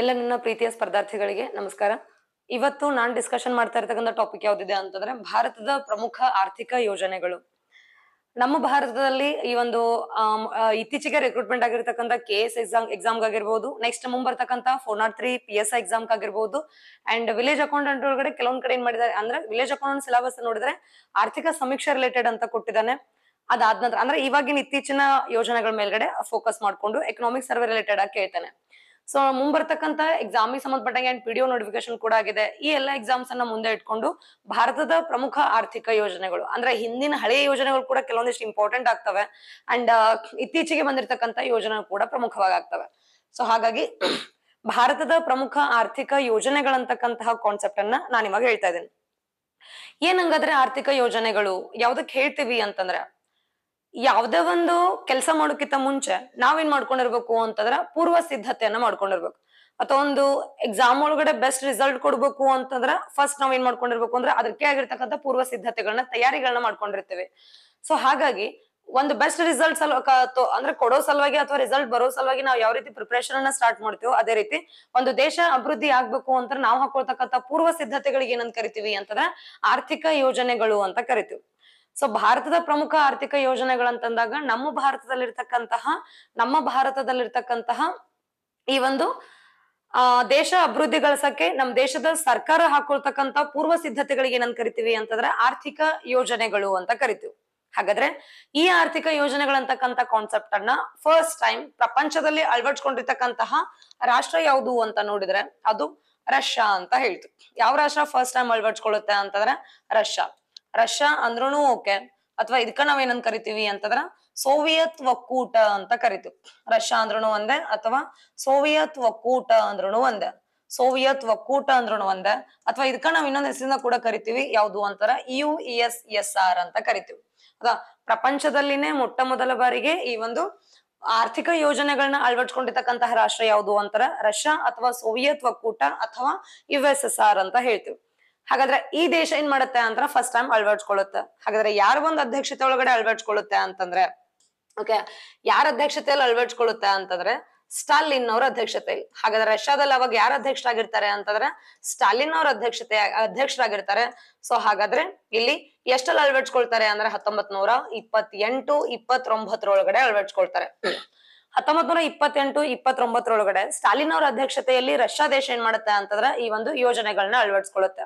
ಎಲ್ಲ ನನ್ನ ಪ್ರೀತಿಯ ಸ್ಪರ್ಧಾರ್ಥಿಗಳಿಗೆ ನಮಸ್ಕಾರ ಇವತ್ತು ನಾನ್ ಡಿಸ್ಕಷನ್ ಮಾಡ್ತಾ ಇರ್ತಕ್ಕಂಥ ಟಾಪಿಕ್ ಯಾವ್ದಿದೆ ಅಂತಂದ್ರೆ ಭಾರತದ ಪ್ರಮುಖ ಆರ್ಥಿಕ ಯೋಜನೆಗಳು ನಮ್ಮ ಭಾರತದಲ್ಲಿ ಈ ಒಂದು ಇತ್ತೀಚೆಗೆ ರಿಕ್ರೂಟ್ಮೆಂಟ್ ಆಗಿರ್ತಕ್ಕಂಥ ಕೆ ಎಸ್ ಎಕ್ಸಾಮ್ ಎಕ್ಸಾಮ್ ಆಗಿರ್ಬೋದು ನೆಕ್ಸ್ಟ್ ಮುಂಬರ್ತಕ್ಕಂಥ four naught three P S exam ಆಗಿರ್ಬೋದು ಅಂಡ್ ವಿಲೇಜ್ ಅಕೌಂಟೆಂಟ್ ಒಳಗಡೆ ಕೆಲವೊಂದ್ ಕಡೆ ಏನ್ ಮಾಡಿದ್ದಾರೆ ಅಂದ್ರೆ ವಿಲೇಜ್ ಅಕೌಂಟೆಂಟ್ ಸಿಲಬಸ್ ನೋಡಿದ್ರೆ ಆರ್ಥಿಕ ಸಮೀಕ್ಷೆ ರಿಲೇಟೆಡ್ ಅಂತ ಕೊಟ್ಟಿದ್ದಾನೆ ಅದಾದ ನಂತರ ಅಂದ್ರೆ ಇವಾಗಿನ ಇತ್ತೀಚಿನ ಯೋಜನೆಗಳ ಮೇಲ್ಗಡೆ ಫೋಕಸ್ ಮಾಡಿಕೊಂಡು ಎಕನಾಮಿಕ್ ಸರ್ವೆ ರಿಲೇಟೆಡ್ ಆಗಿ ಕೇಳ್ತಾನೆ ಸೊ ಮುಂಬರ್ತಕ್ಕಂತ ಎಕ್ಸಾಮಿಗೆ ಸಂಬಂಧಪಟ್ಟಂಗೆ ಅಂಡ್ ಪಿ ಡಿ ನೋಟಿಫಿಕೇಶನ್ ಕೂಡ ಆಗಿದೆ ಈ ಎಲ್ಲ ಎಕ್ಸಾಮ್ಸ್ ಅನ್ನ ಮುಂದೆ ಇಟ್ಕೊಂಡು ಭಾರತದ ಪ್ರಮುಖ ಆರ್ಥಿಕ ಯೋಜನೆಗಳು ಅಂದ್ರೆ ಹಿಂದಿನ ಹಳೆಯ ಯೋಜನೆಗಳು ಕೂಡ ಕೆಲವೊಂದಿಷ್ಟು ಇಂಪಾರ್ಟೆಂಟ್ ಆಗ್ತವೆ ಅಂಡ್ ಇತ್ತೀಚೆಗೆ ಬಂದಿರತಕ್ಕಂತ ಯೋಜನೆ ಕೂಡ ಪ್ರಮುಖವಾಗಿ ಆಗ್ತವೆ ಸೊ ಹಾಗಾಗಿ ಭಾರತದ ಪ್ರಮುಖ ಆರ್ಥಿಕ ಯೋಜನೆಗಳಂತಕ್ಕಂತಹ ಕಾನ್ಸೆಪ್ಟ್ ಅನ್ನ ನಾನು ಇವಾಗ ಹೇಳ್ತಾ ಇದ್ದೀನಿ ಏನಂಗಾದ್ರೆ ಆರ್ಥಿಕ ಯೋಜನೆಗಳು ಯಾವ್ದಕ್ ಹೇಳ್ತೀವಿ ಅಂತಂದ್ರೆ ಯಾವ್ದೇ ಒಂದು ಕೆಲಸ ಮಾಡೋಕ್ಕಿಂತ ಮುಂಚೆ ನಾವೇನ್ ಮಾಡ್ಕೊಂಡಿರ್ಬೇಕು ಅಂತಂದ್ರ ಪೂರ್ವ ಸಿದ್ಧತೆಯನ್ನ ಮಾಡ್ಕೊಂಡಿರ್ಬೇಕು ಅಥವಾ ಒಂದು ಎಕ್ಸಾಮ್ ಒಳಗಡೆ ಬೆಸ್ಟ್ ರಿಸಲ್ಟ್ ಕೊಡ್ಬೇಕು ಅಂತಂದ್ರ ಫಸ್ಟ್ ನಾವೇನ್ ಏನ್ ಮಾಡ್ಕೊಂಡಿರ್ಬೇಕು ಅಂದ್ರೆ ಅದಕ್ಕೆ ಆಗಿರ್ತಕ್ಕಂಥ ಪೂರ್ವ ಸಿದ್ಧತೆಗಳನ್ನ ತಯಾರಿಗಳನ್ನ ಮಾಡ್ಕೊಂಡಿರ್ತೇವೆ ಸೊ ಹಾಗಾಗಿ ಒಂದು ಬೆಸ್ಟ್ ರಿಸಲ್ಟ್ ಸಲ ಅಂದ್ರೆ ಕೊಡೋ ಸಲುವಾಗಿ ಅಥವಾ ರಿಸಲ್ಟ್ ಬರೋ ಸಲುವಾಗಿ ನಾವು ಯಾವ ರೀತಿ ಪ್ರಿಪರೇಷನ್ ಅನ್ನ ಸ್ಟಾರ್ಟ್ ಮಾಡ್ತೀವೋ ಅದೇ ರೀತಿ ಒಂದು ದೇಶ ಅಭಿವೃದ್ಧಿ ಆಗ್ಬೇಕು ಅಂತ ನಾವು ಹಾಕೊಳ್ತಕ್ಕಂಥ ಪೂರ್ವ ಸಿದ್ಧತೆಗಳಿಗೆ ಏನಂತ ಕರಿತೀವಿ ಅಂತಂದ್ರೆ ಆರ್ಥಿಕ ಯೋಜನೆಗಳು ಅಂತ ಕರಿತೀವಿ ಸೊ ಭಾರತದ ಪ್ರಮುಖ ಆರ್ಥಿಕ ಯೋಜನೆಗಳಂತಂದಾಗ ನಮ್ಮ ಭಾರತದಲ್ಲಿರ್ತಕ್ಕಂತಹ ನಮ್ಮ ಭಾರತದಲ್ಲಿರ್ತಕ್ಕಂತಹ ಈ ಒಂದು ಆ ದೇಶ ಅಭಿವೃದ್ಧಿ ಗಳಿಸಕ್ಕೆ ನಮ್ಮ ದೇಶದ ಸರ್ಕಾರ ಹಾಕೊಳ್ತಕ್ಕಂತ ಪೂರ್ವ ಸಿದ್ಧತೆಗಳಿಗೆ ಏನಂತ ಕರಿತೀವಿ ಅಂತಂದ್ರೆ ಆರ್ಥಿಕ ಯೋಜನೆಗಳು ಅಂತ ಕರಿತೀವಿ ಹಾಗಾದ್ರೆ ಈ ಆರ್ಥಿಕ ಯೋಜನೆಗಳಂತಕ್ಕಂತ ಕಾನ್ಸೆಪ್ಟ್ ಅನ್ನ ಫಸ್ಟ್ ಟೈಮ್ ಪ್ರಪಂಚದಲ್ಲಿ ಅಳವಡಿಸ್ಕೊಂಡಿರ್ತಕ್ಕಂತಹ ರಾಷ್ಟ್ರ ಯಾವುದು ಅಂತ ನೋಡಿದ್ರೆ ಅದು ರಷ್ಯಾ ಅಂತ ಹೇಳ್ತು ಯಾವ ರಾಷ್ಟ್ರ ಫಸ್ಟ್ ಟೈಮ್ ಅಳವಡಿಸ್ಕೊಳ್ಳುತ್ತೆ ಅಂತಂದ್ರೆ ರಷ್ಯಾ ರಷ್ಯಾ ಅಂದ್ರೂನು ಓಕೆ ಅಥವಾ ಇದಕ್ಕ ನಾವೇನಂತ ಕರಿತೀವಿ ಅಂತಂದ್ರ ಸೋವಿಯತ್ ಒಕ್ಕೂಟ ಅಂತ ಕರಿತೀವಿ ರಷ್ಯಾ ಅಂದ್ರೂನು ಒಂದೇ ಅಥವಾ ಸೋವಿಯತ್ ಒಕ್ಕೂಟ ಅಂದ್ರೂನು ಒಂದೇ ಸೋವಿಯತ್ ಒಕ್ಕೂಟ ಅಂದ್ರೂ ಒಂದೇ ಅಥವಾ ಇದಕ್ಕ ನಾವ್ ಇನ್ನೊಂದ್ ಹೆಸರಿಂದ ಕೂಡ ಕರಿತೀವಿ ಯಾವ್ದು ಅಂತಾರ ಯು ಎಸ್ ಎಸ್ ಆರ್ ಅಂತ ಕರಿತೀವಿ ಅದ ಪ್ರಪಂಚದಲ್ಲಿನೇ ಮೊಟ್ಟ ಮೊದಲ ಬಾರಿಗೆ ಈ ಒಂದು ಆರ್ಥಿಕ ಯೋಜನೆಗಳನ್ನ ಅಳವಡಿಸ್ಕೊಂಡಿರ್ತಕ್ಕಂತಹ ರಾಷ್ಟ್ರ ಯಾವುದು ಅಂತಾರ ರಷ್ಯಾ ಅಥವಾ ಸೋವಿಯತ್ ಒಕ್ಕೂಟ ಅಥವಾ ಯು ಎಸ್ ಎಸ್ ಆರ್ ಅಂತ ಹೇಳ್ತೀವಿ ಹಾಗಾದ್ರೆ ಈ ದೇಶ ಏನ್ ಮಾಡುತ್ತೆ ಅಂತ ಫಸ್ಟ್ ಟೈಮ್ ಅಳವಡಿಸ್ಕೊಳ್ಳುತ್ತೆ ಹಾಗಾದ್ರೆ ಯಾರ ಒಂದ್ ಅಧ್ಯಕ್ಷತೆ ಒಳಗಡೆ ಅಳವಡಿಸ್ಕೊಳ್ಳುತ್ತೆ ಅಂತಂದ್ರೆ ಓಕೆ ಯಾರ ಅಧ್ಯಕ್ಷತೆಯಲ್ಲಿ ಅಳವಡಿಸ್ಕೊಳ್ಳುತ್ತೆ ಅಂತಂದ್ರೆ ಸ್ಟಾಲಿನ್ ಅವ್ರ ಅಧ್ಯಕ್ಷತೆಯಲ್ಲಿ ಹಾಗಾದ್ರೆ ರಷ್ಯಾದಲ್ಲಿ ಅವಾಗ ಯಾರ ಅಧ್ಯಕ್ಷರಾಗಿರ್ತಾರೆ ಅಂತಂದ್ರೆ ಸ್ಟಾಲಿನ್ ಅವ್ರ ಅಧ್ಯಕ್ಷತೆ ಅಧ್ಯಕ್ಷರಾಗಿರ್ತಾರೆ ಸೊ ಹಾಗಾದ್ರೆ ಇಲ್ಲಿ ಎಷ್ಟಲ್ಲಿ ಅಳವಡಿಸ್ಕೊಳ್ತಾರೆ ಅಂದ್ರೆ ಹತ್ತೊಂಬತ್ ನೂರ ಇಪ್ಪತ್ತೆಂಟು ಇಪ್ಪತ್ತೊಂಬತ್ತರೊಳಗಡೆ ಅಳವಡಿಸ್ಕೊಳ್ತಾರೆ ಹತ್ತೊಂಬತ್ ನೂರ ಇಪ್ಪತ್ತೆಂಟು ಇಪ್ಪತ್ತೊಂಬತ್ತರೊಳಗಡೆ ಸ್ಟಾಲಿನ್ ಅವರ ಅಧ್ಯಕ್ಷತೆಯಲ್ಲಿ ರಷ್ಯಾ ದೇಶ ಏನ್ ಮಾಡುತ್ತೆ ಅಂತಂದ್ರೆ ಈ ಒಂದು ಯೋಜನೆಗಳನ್ನ ಅಳವಡಿಸ್ಕೊಳ್ಳುತ್ತೆ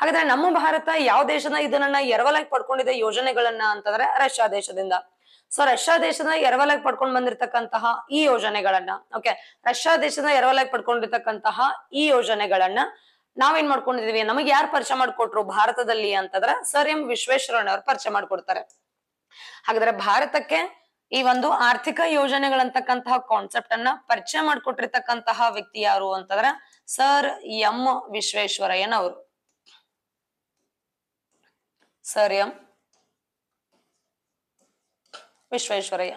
ಹಾಗಾದ್ರೆ ನಮ್ಮ ಭಾರತ ಯಾವ ದೇಶನ ಇದನ್ನ ಎರವಲಾಗಿ ಪಡ್ಕೊಂಡಿದೆ ಯೋಜನೆಗಳನ್ನ ಅಂತಂದ್ರೆ ರಷ್ಯಾ ದೇಶದಿಂದ ಸೊ ರಷ್ಯಾ ದೇಶದ ಎರವಲಾಗಿ ಪಡ್ಕೊಂಡ್ ಬಂದಿರ್ತಕ್ಕಂತಹ ಈ ಯೋಜನೆಗಳನ್ನ ಓಕೆ ರಷ್ಯಾ ದೇಶದ ಎರವಲಾಗಿ ಪಡ್ಕೊಂಡಿರ್ತಕ್ಕಂತಹ ಈ ಯೋಜನೆಗಳನ್ನ ನಾವೇನ್ ಮಾಡ್ಕೊಂಡಿದೀವಿ ನಮಗೆ ಯಾರು ಪರಿಚಯ ಮಾಡ್ಕೊಟ್ರು ಭಾರತದಲ್ಲಿ ಅಂತಂದ್ರೆ ಸರ್ ಎಂ ಅವರು ಪರಿಚಯ ಮಾಡ್ಕೊಡ್ತಾರೆ ಹಾಗಾದ್ರೆ ಭಾರತಕ್ಕೆ ಈ ಒಂದು ಆರ್ಥಿಕ ಯೋಜನೆಗಳಂತಕ್ಕಂತಹ ಕಾನ್ಸೆಪ್ಟ್ ಅನ್ನ ಪರಿಚಯ ಮಾಡ್ಕೊಟ್ಟಿರ್ತಕ್ಕಂತಹ ವ್ಯಕ್ತಿ ಯಾರು ಅಂತಂದ್ರೆ ಸರ್ ಎಂ ವಿಶ್ವೇಶ್ವರಯ್ಯನವರು sir M Visvesvaraya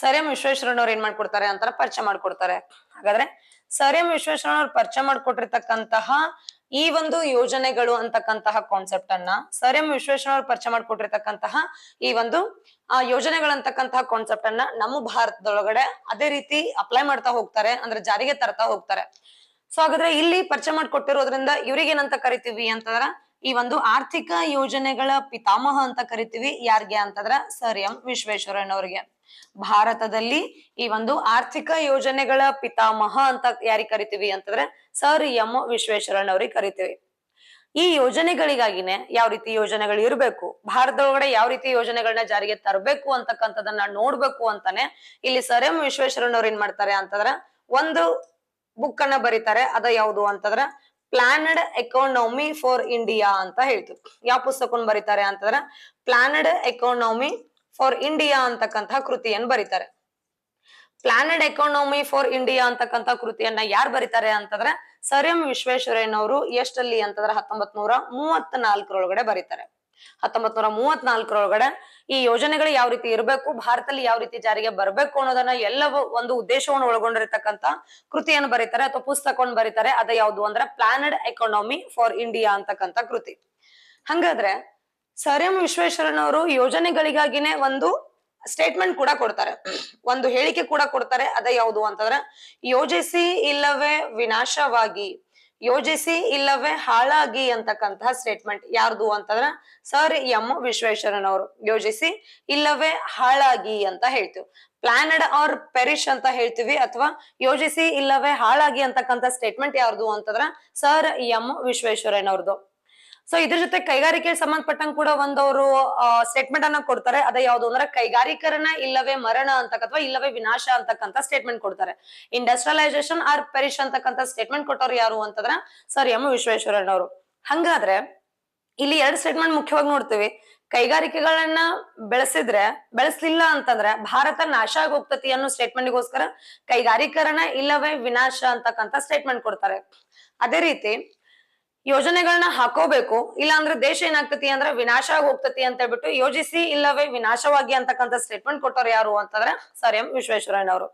sir M ವಿಶ್ವೇಶ್ವರನವ್ರು ಏನ್ ಮಾಡ್ಕೊಡ್ತಾರೆ ಅಂತಾರ ಪರಿಚಯ ಮಾಡ್ಕೊಡ್ತಾರೆ ಹಾಗಾದ್ರೆ ಸರ್ ಎಂ ವಿಶ್ವೇಶ್ವರನವ್ರು ಪರಿಚಯ ಮಾಡ್ಕೊಟ್ಟಿರ್ತಕ್ಕಂತಹ ಈ ಒಂದು ಯೋಜನೆಗಳು ಅಂತಕ್ಕಂತಹ ಕಾನ್ಸೆಪ್ಟ್ ಅನ್ನ ಸರ್ ಎಂ ವಿಶ್ವೇಶ್ವರನವ್ರು ಪರಿಚಯ ಮಾಡ್ಕೊಟ್ಟಿರ್ತಕ್ಕಂತಹ ಈ ಒಂದು ಆ ಯೋಜನೆಗಳಂತಕ್ಕಂತಹ ಕಾನ್ಸೆಪ್ಟ್ ಅನ್ನ ನಮ್ಮ ಭಾರತದೊಳಗಡೆ ಅದೇ ರೀತಿ ಅಪ್ಲೈ ಮಾಡ್ತಾ ಹೋಗ್ತಾರೆ ಅಂದ್ರೆ ಜಾರಿಗೆ ತರ್ತಾ ಹೋಗ್ತಾರೆ ಸೊ ಹಾಗಾದ್ರೆ ಇಲ್ಲಿ ಪರಿಚಯ ಮಾಡ್ಕೊಟ್ಟಿರೋದ್ರಿಂದ ಇವ್ರಿಗೆ ಏನಂತ ಕರಿತೀವಿ ಅಂತಂದ್ರ ಈ ಒಂದು ಆರ್ಥಿಕ ಯೋಜನೆಗಳ ಪಿತಾಮಹ ಅಂತ ಕರಿತೀವಿ ಯಾರಿಗೆ ಅಂತಂದ್ರ ಸರ್ ಎಂ ವಿಶ್ವೇಶ್ವರಯ್ಯನವರಿಗೆ ಭಾರತದಲ್ಲಿ ಈ ಒಂದು ಆರ್ಥಿಕ ಯೋಜನೆಗಳ ಪಿತಾಮಹ ಅಂತ ಯಾರಿಗೆ ಕರಿತೀವಿ ಅಂತಂದ್ರೆ ಸರ್ ಎಂ ವಿಶ್ವೇಶ್ವರಯ್ಯನವರಿಗೆ ಅವ್ರಿಗೆ ಕರಿತೀವಿ ಈ ಯೋಜನೆಗಳಿಗಾಗಿನೇ ಯಾವ ರೀತಿ ಯೋಜನೆಗಳು ಇರಬೇಕು ಭಾರತದೊಳಗಡೆ ಯಾವ ರೀತಿ ಯೋಜನೆಗಳನ್ನ ಜಾರಿಗೆ ತರಬೇಕು ಅಂತಕ್ಕಂಥದನ್ನ ನೋಡ್ಬೇಕು ಅಂತಾನೆ ಇಲ್ಲಿ ಸರ್ ಎಂ ವಿಶ್ವೇಶ್ವರಯ್ಯ ಅವ್ರ ಏನ್ ಮಾಡ್ತಾರೆ ಅಂತಂದ್ರ ಒಂದು ಬುಕ್ ಅನ್ನ ಬರೀತಾರೆ ಅದ ಯಾವುದು ಅಂತಂದ್ರ ಪ್ಲಾನಡ್ ಎಕಾನಮಿ ಫಾರ್ ಇಂಡಿಯಾ ಅಂತ ಹೇಳ್ತೀವಿ ಯಾವ ಪುಸ್ತಕವನ್ನು ಬರೀತಾರೆ ಅಂತಂದ್ರೆ ಪ್ಲಾನಡ್ ಎಕಾನಮಿ ಫಾರ್ ಇಂಡಿಯಾ ಅಂತಕ್ಕಂತಹ ಕೃತಿಯನ್ನು ಬರೀತಾರೆ ಪ್ಲಾನೆಡ್ ಎಕಾನಮಿ ಫಾರ್ ಇಂಡಿಯಾ ಅಂತಕ್ಕಂತಹ ಕೃತಿಯನ್ನ ಯಾರು ಬರೀತಾರೆ ಅಂತಂದ್ರೆ ಸರ್ ಎಂ ವಿಶ್ವೇಶ್ವರಯ್ಯನವರು ಎಷ್ಟಲ್ಲಿ ಅಂತಂದ್ರೆ ಹತ್ತೊಂಬತ್ ನೂರ ನಾಲ್ಕರೊಳಗಡೆ ಬರೀತಾರೆ ಹತ್ತೊಂಬತ್ ನೂರ ಮೂವತ್ನಾಲ್ಕರೊಳಗಡೆ ಈ ಯೋಜನೆಗಳು ಯಾವ ರೀತಿ ಇರಬೇಕು ಭಾರತದಲ್ಲಿ ಯಾವ ರೀತಿ ಜಾರಿಗೆ ಬರಬೇಕು ಅನ್ನೋದನ್ನ ಎಲ್ಲವೂ ಒಂದು ಉದ್ದೇಶವನ್ನು ಒಳಗೊಂಡಿರತಕ್ಕಂತ ಕೃತಿಯನ್ನು ಬರೀತಾರೆ ಅಥವಾ ಪುಸ್ತಕವನ್ನು ಬರೀತಾರೆ ಅದ ಯಾವುದು ಅಂದ್ರೆ ಪ್ಲಾನಡ್ ಎಕಾನಮಿ ಫಾರ್ ಇಂಡಿಯಾ ಅಂತಕ್ಕಂಥ ಕೃತಿ ಹಂಗಾದ್ರೆ ಸರ್ ಎಂ ಅವರು ಯೋಜನೆಗಳಿಗಾಗಿನೇ ಒಂದು ಸ್ಟೇಟ್ಮೆಂಟ್ ಕೂಡ ಕೊಡ್ತಾರೆ ಒಂದು ಹೇಳಿಕೆ ಕೂಡ ಕೊಡ್ತಾರೆ ಅದ ಯಾವುದು ಅಂತಂದ್ರೆ ಯೋಜಿಸಿ ಇಲ್ಲವೇ ವಿನಾಶವಾಗಿ ಯೋಜಿಸಿ ಇಲ್ಲವೇ ಹಾಳಾಗಿ ಅಂತಕ್ಕಂತಹ ಸ್ಟೇಟ್ಮೆಂಟ್ ಯಾರ್ದು ಅಂತಂದ್ರ ಸರ್ ಎಂ ವಿಶ್ವೇಶ್ವರನ್ ಅವರು ಯೋಜಿಸಿ ಇಲ್ಲವೇ ಹಾಳಾಗಿ ಅಂತ ಹೇಳ್ತೀವಿ ಪ್ಲಾನಡ್ ಆರ್ ಪೆರಿಶ್ ಅಂತ ಹೇಳ್ತೀವಿ ಅಥವಾ ಯೋಜಿಸಿ ಇಲ್ಲವೇ ಹಾಳಾಗಿ ಅಂತಕ್ಕಂಥ ಸ್ಟೇಟ್ಮೆಂಟ್ ಯಾರ್ದು ಅಂತಂದ್ರ ಸರ್ ಎಂ ವಿಶ್ವೇಶ್ವರಯ್ಯನವ್ರದ್ದು ಸೊ ಇದ್ರ ಜೊತೆ ಕೈಗಾರಿಕೆ ಸಂಬಂಧಪಟ್ಟಂಗೆ ಕೂಡ ಒಂದವರು ಸ್ಟೇಟ್ಮೆಂಟ್ ಅನ್ನ ಕೊಡ್ತಾರೆ ಅದೇ ಯಾವ್ದು ಅಂದ್ರೆ ಕೈಗಾರಿಕರಣ ಇಲ್ಲವೇ ಮರಣ ಅಥವಾ ಇಲ್ಲವೇ ವಿನಾಶ ಅಂತಕ್ಕಂಥ ಸ್ಟೇಟ್ಮೆಂಟ್ ಕೊಡ್ತಾರೆ ಇಂಡಸ್ಟ್ರಿಯಲೈಸೇಷನ್ ಆರ್ ಪೆರಿಶ್ ಅಂತಕ್ಕಂಥ ಸ್ಟೇಟ್ಮೆಂಟ್ ಕೊಟ್ಟವ್ರು ಯಾರು ಅಂತಂದ್ರ ಸರ್ ಎಂ ವಿಶ್ವೇಶ್ವರಯ್ಯನವರು ಅವರು ಹಂಗಾದ್ರೆ ಇಲ್ಲಿ ಎರಡ್ ಸ್ಟೇಟ್ಮೆಂಟ್ ಮುಖ್ಯವಾಗಿ ನೋಡ್ತೀವಿ ಕೈಗಾರಿಕೆಗಳನ್ನ ಬೆಳೆಸಿದ್ರೆ ಬೆಳೆಸಲಿಲ್ಲ ಅಂತಂದ್ರೆ ಭಾರತ ನಾಶ ಆಗಿ ಹೋಗ್ತತಿ ಅನ್ನೋ ಸ್ಟೇಟ್ಮೆಂಟ್ಗೋಸ್ಕರ ಕೈಗಾರಿಕರಣ ಇಲ್ಲವೇ ವಿನಾಶ ಅಂತಕ್ಕಂಥ ಸ್ಟೇಟ್ಮೆಂಟ್ ಕೊಡ್ತಾರೆ ಅದೇ ರೀತಿ ಯೋಜನೆಗಳನ್ನ ಹಾಕೋಬೇಕು ಇಲ್ಲಾಂದ್ರೆ ದೇಶ ಏನಾಗ್ತತಿ ಅಂದ್ರೆ ವಿನಾಶ ಆಗಿ ಹೋಗ್ತತಿ ಅಂತ ಹೇಳ್ಬಿಟ್ಟು ಯೋಜಿಸಿ ಇಲ್ಲವೇ ವಿನಾಶವಾಗಿ ಅಂತಕ್ಕಂಥ ಸ್ಟೇಟ್ಮೆಂಟ್ ಕೊಟ್ಟವ್ರು ಯಾರು ಅಂತಂದ್ರೆ ಸರ್ ಎಂ ವಿಶ್ವೇಶ್ವರಯ್ಯ ಅವರು